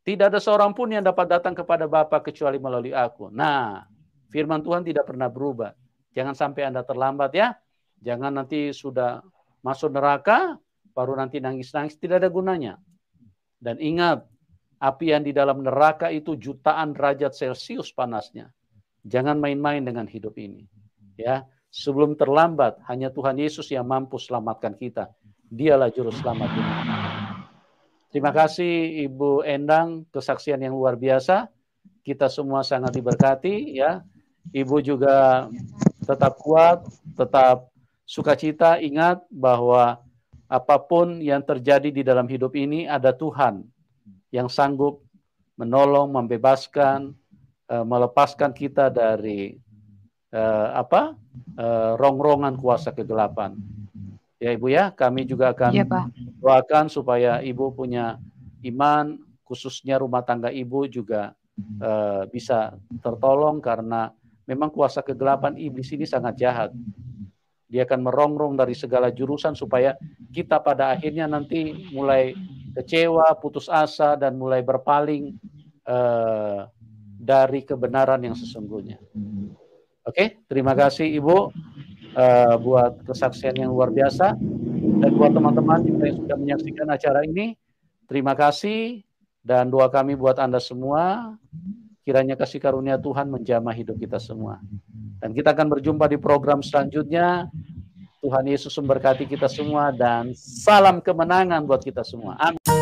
tidak ada seorang pun yang dapat datang kepada Bapa kecuali melalui aku. Nah, firman Tuhan tidak pernah berubah. Jangan sampai Anda terlambat ya. Jangan nanti sudah masuk neraka, baru nanti nangis-nangis. Tidak ada gunanya. Dan ingat, api yang di dalam neraka itu jutaan derajat Celcius panasnya. Jangan main-main dengan hidup ini. Ya, sebelum terlambat, hanya Tuhan Yesus yang mampu selamatkan kita. Dialah juru selamat kita. Terima kasih Ibu Endang, kesaksian yang luar biasa. Kita semua sangat diberkati ya. Ibu juga tetap kuat, tetap sukacita, ingat bahwa apapun yang terjadi di dalam hidup ini ada Tuhan yang sanggup menolong, membebaskan, eh, melepaskan kita dari eh, apa? Eh, rongrongan kuasa kegelapan. Ya Ibu ya, kami juga akan ya, doakan supaya Ibu punya iman, khususnya rumah tangga Ibu juga bisa tertolong karena Memang kuasa kegelapan iblis ini sangat jahat. Dia akan merongrong dari segala jurusan supaya kita pada akhirnya nanti mulai kecewa, putus asa, dan mulai berpaling uh, dari kebenaran yang sesungguhnya. Oke, okay? terima kasih Ibu uh, buat kesaksian yang luar biasa. Dan buat teman-teman yang sudah menyaksikan acara ini, terima kasih dan doa kami buat Anda semua. Kiranya kasih karunia Tuhan menjamah hidup kita semua. Dan kita akan berjumpa di program selanjutnya. Tuhan Yesus memberkati kita semua dan salam kemenangan buat kita semua. Amin.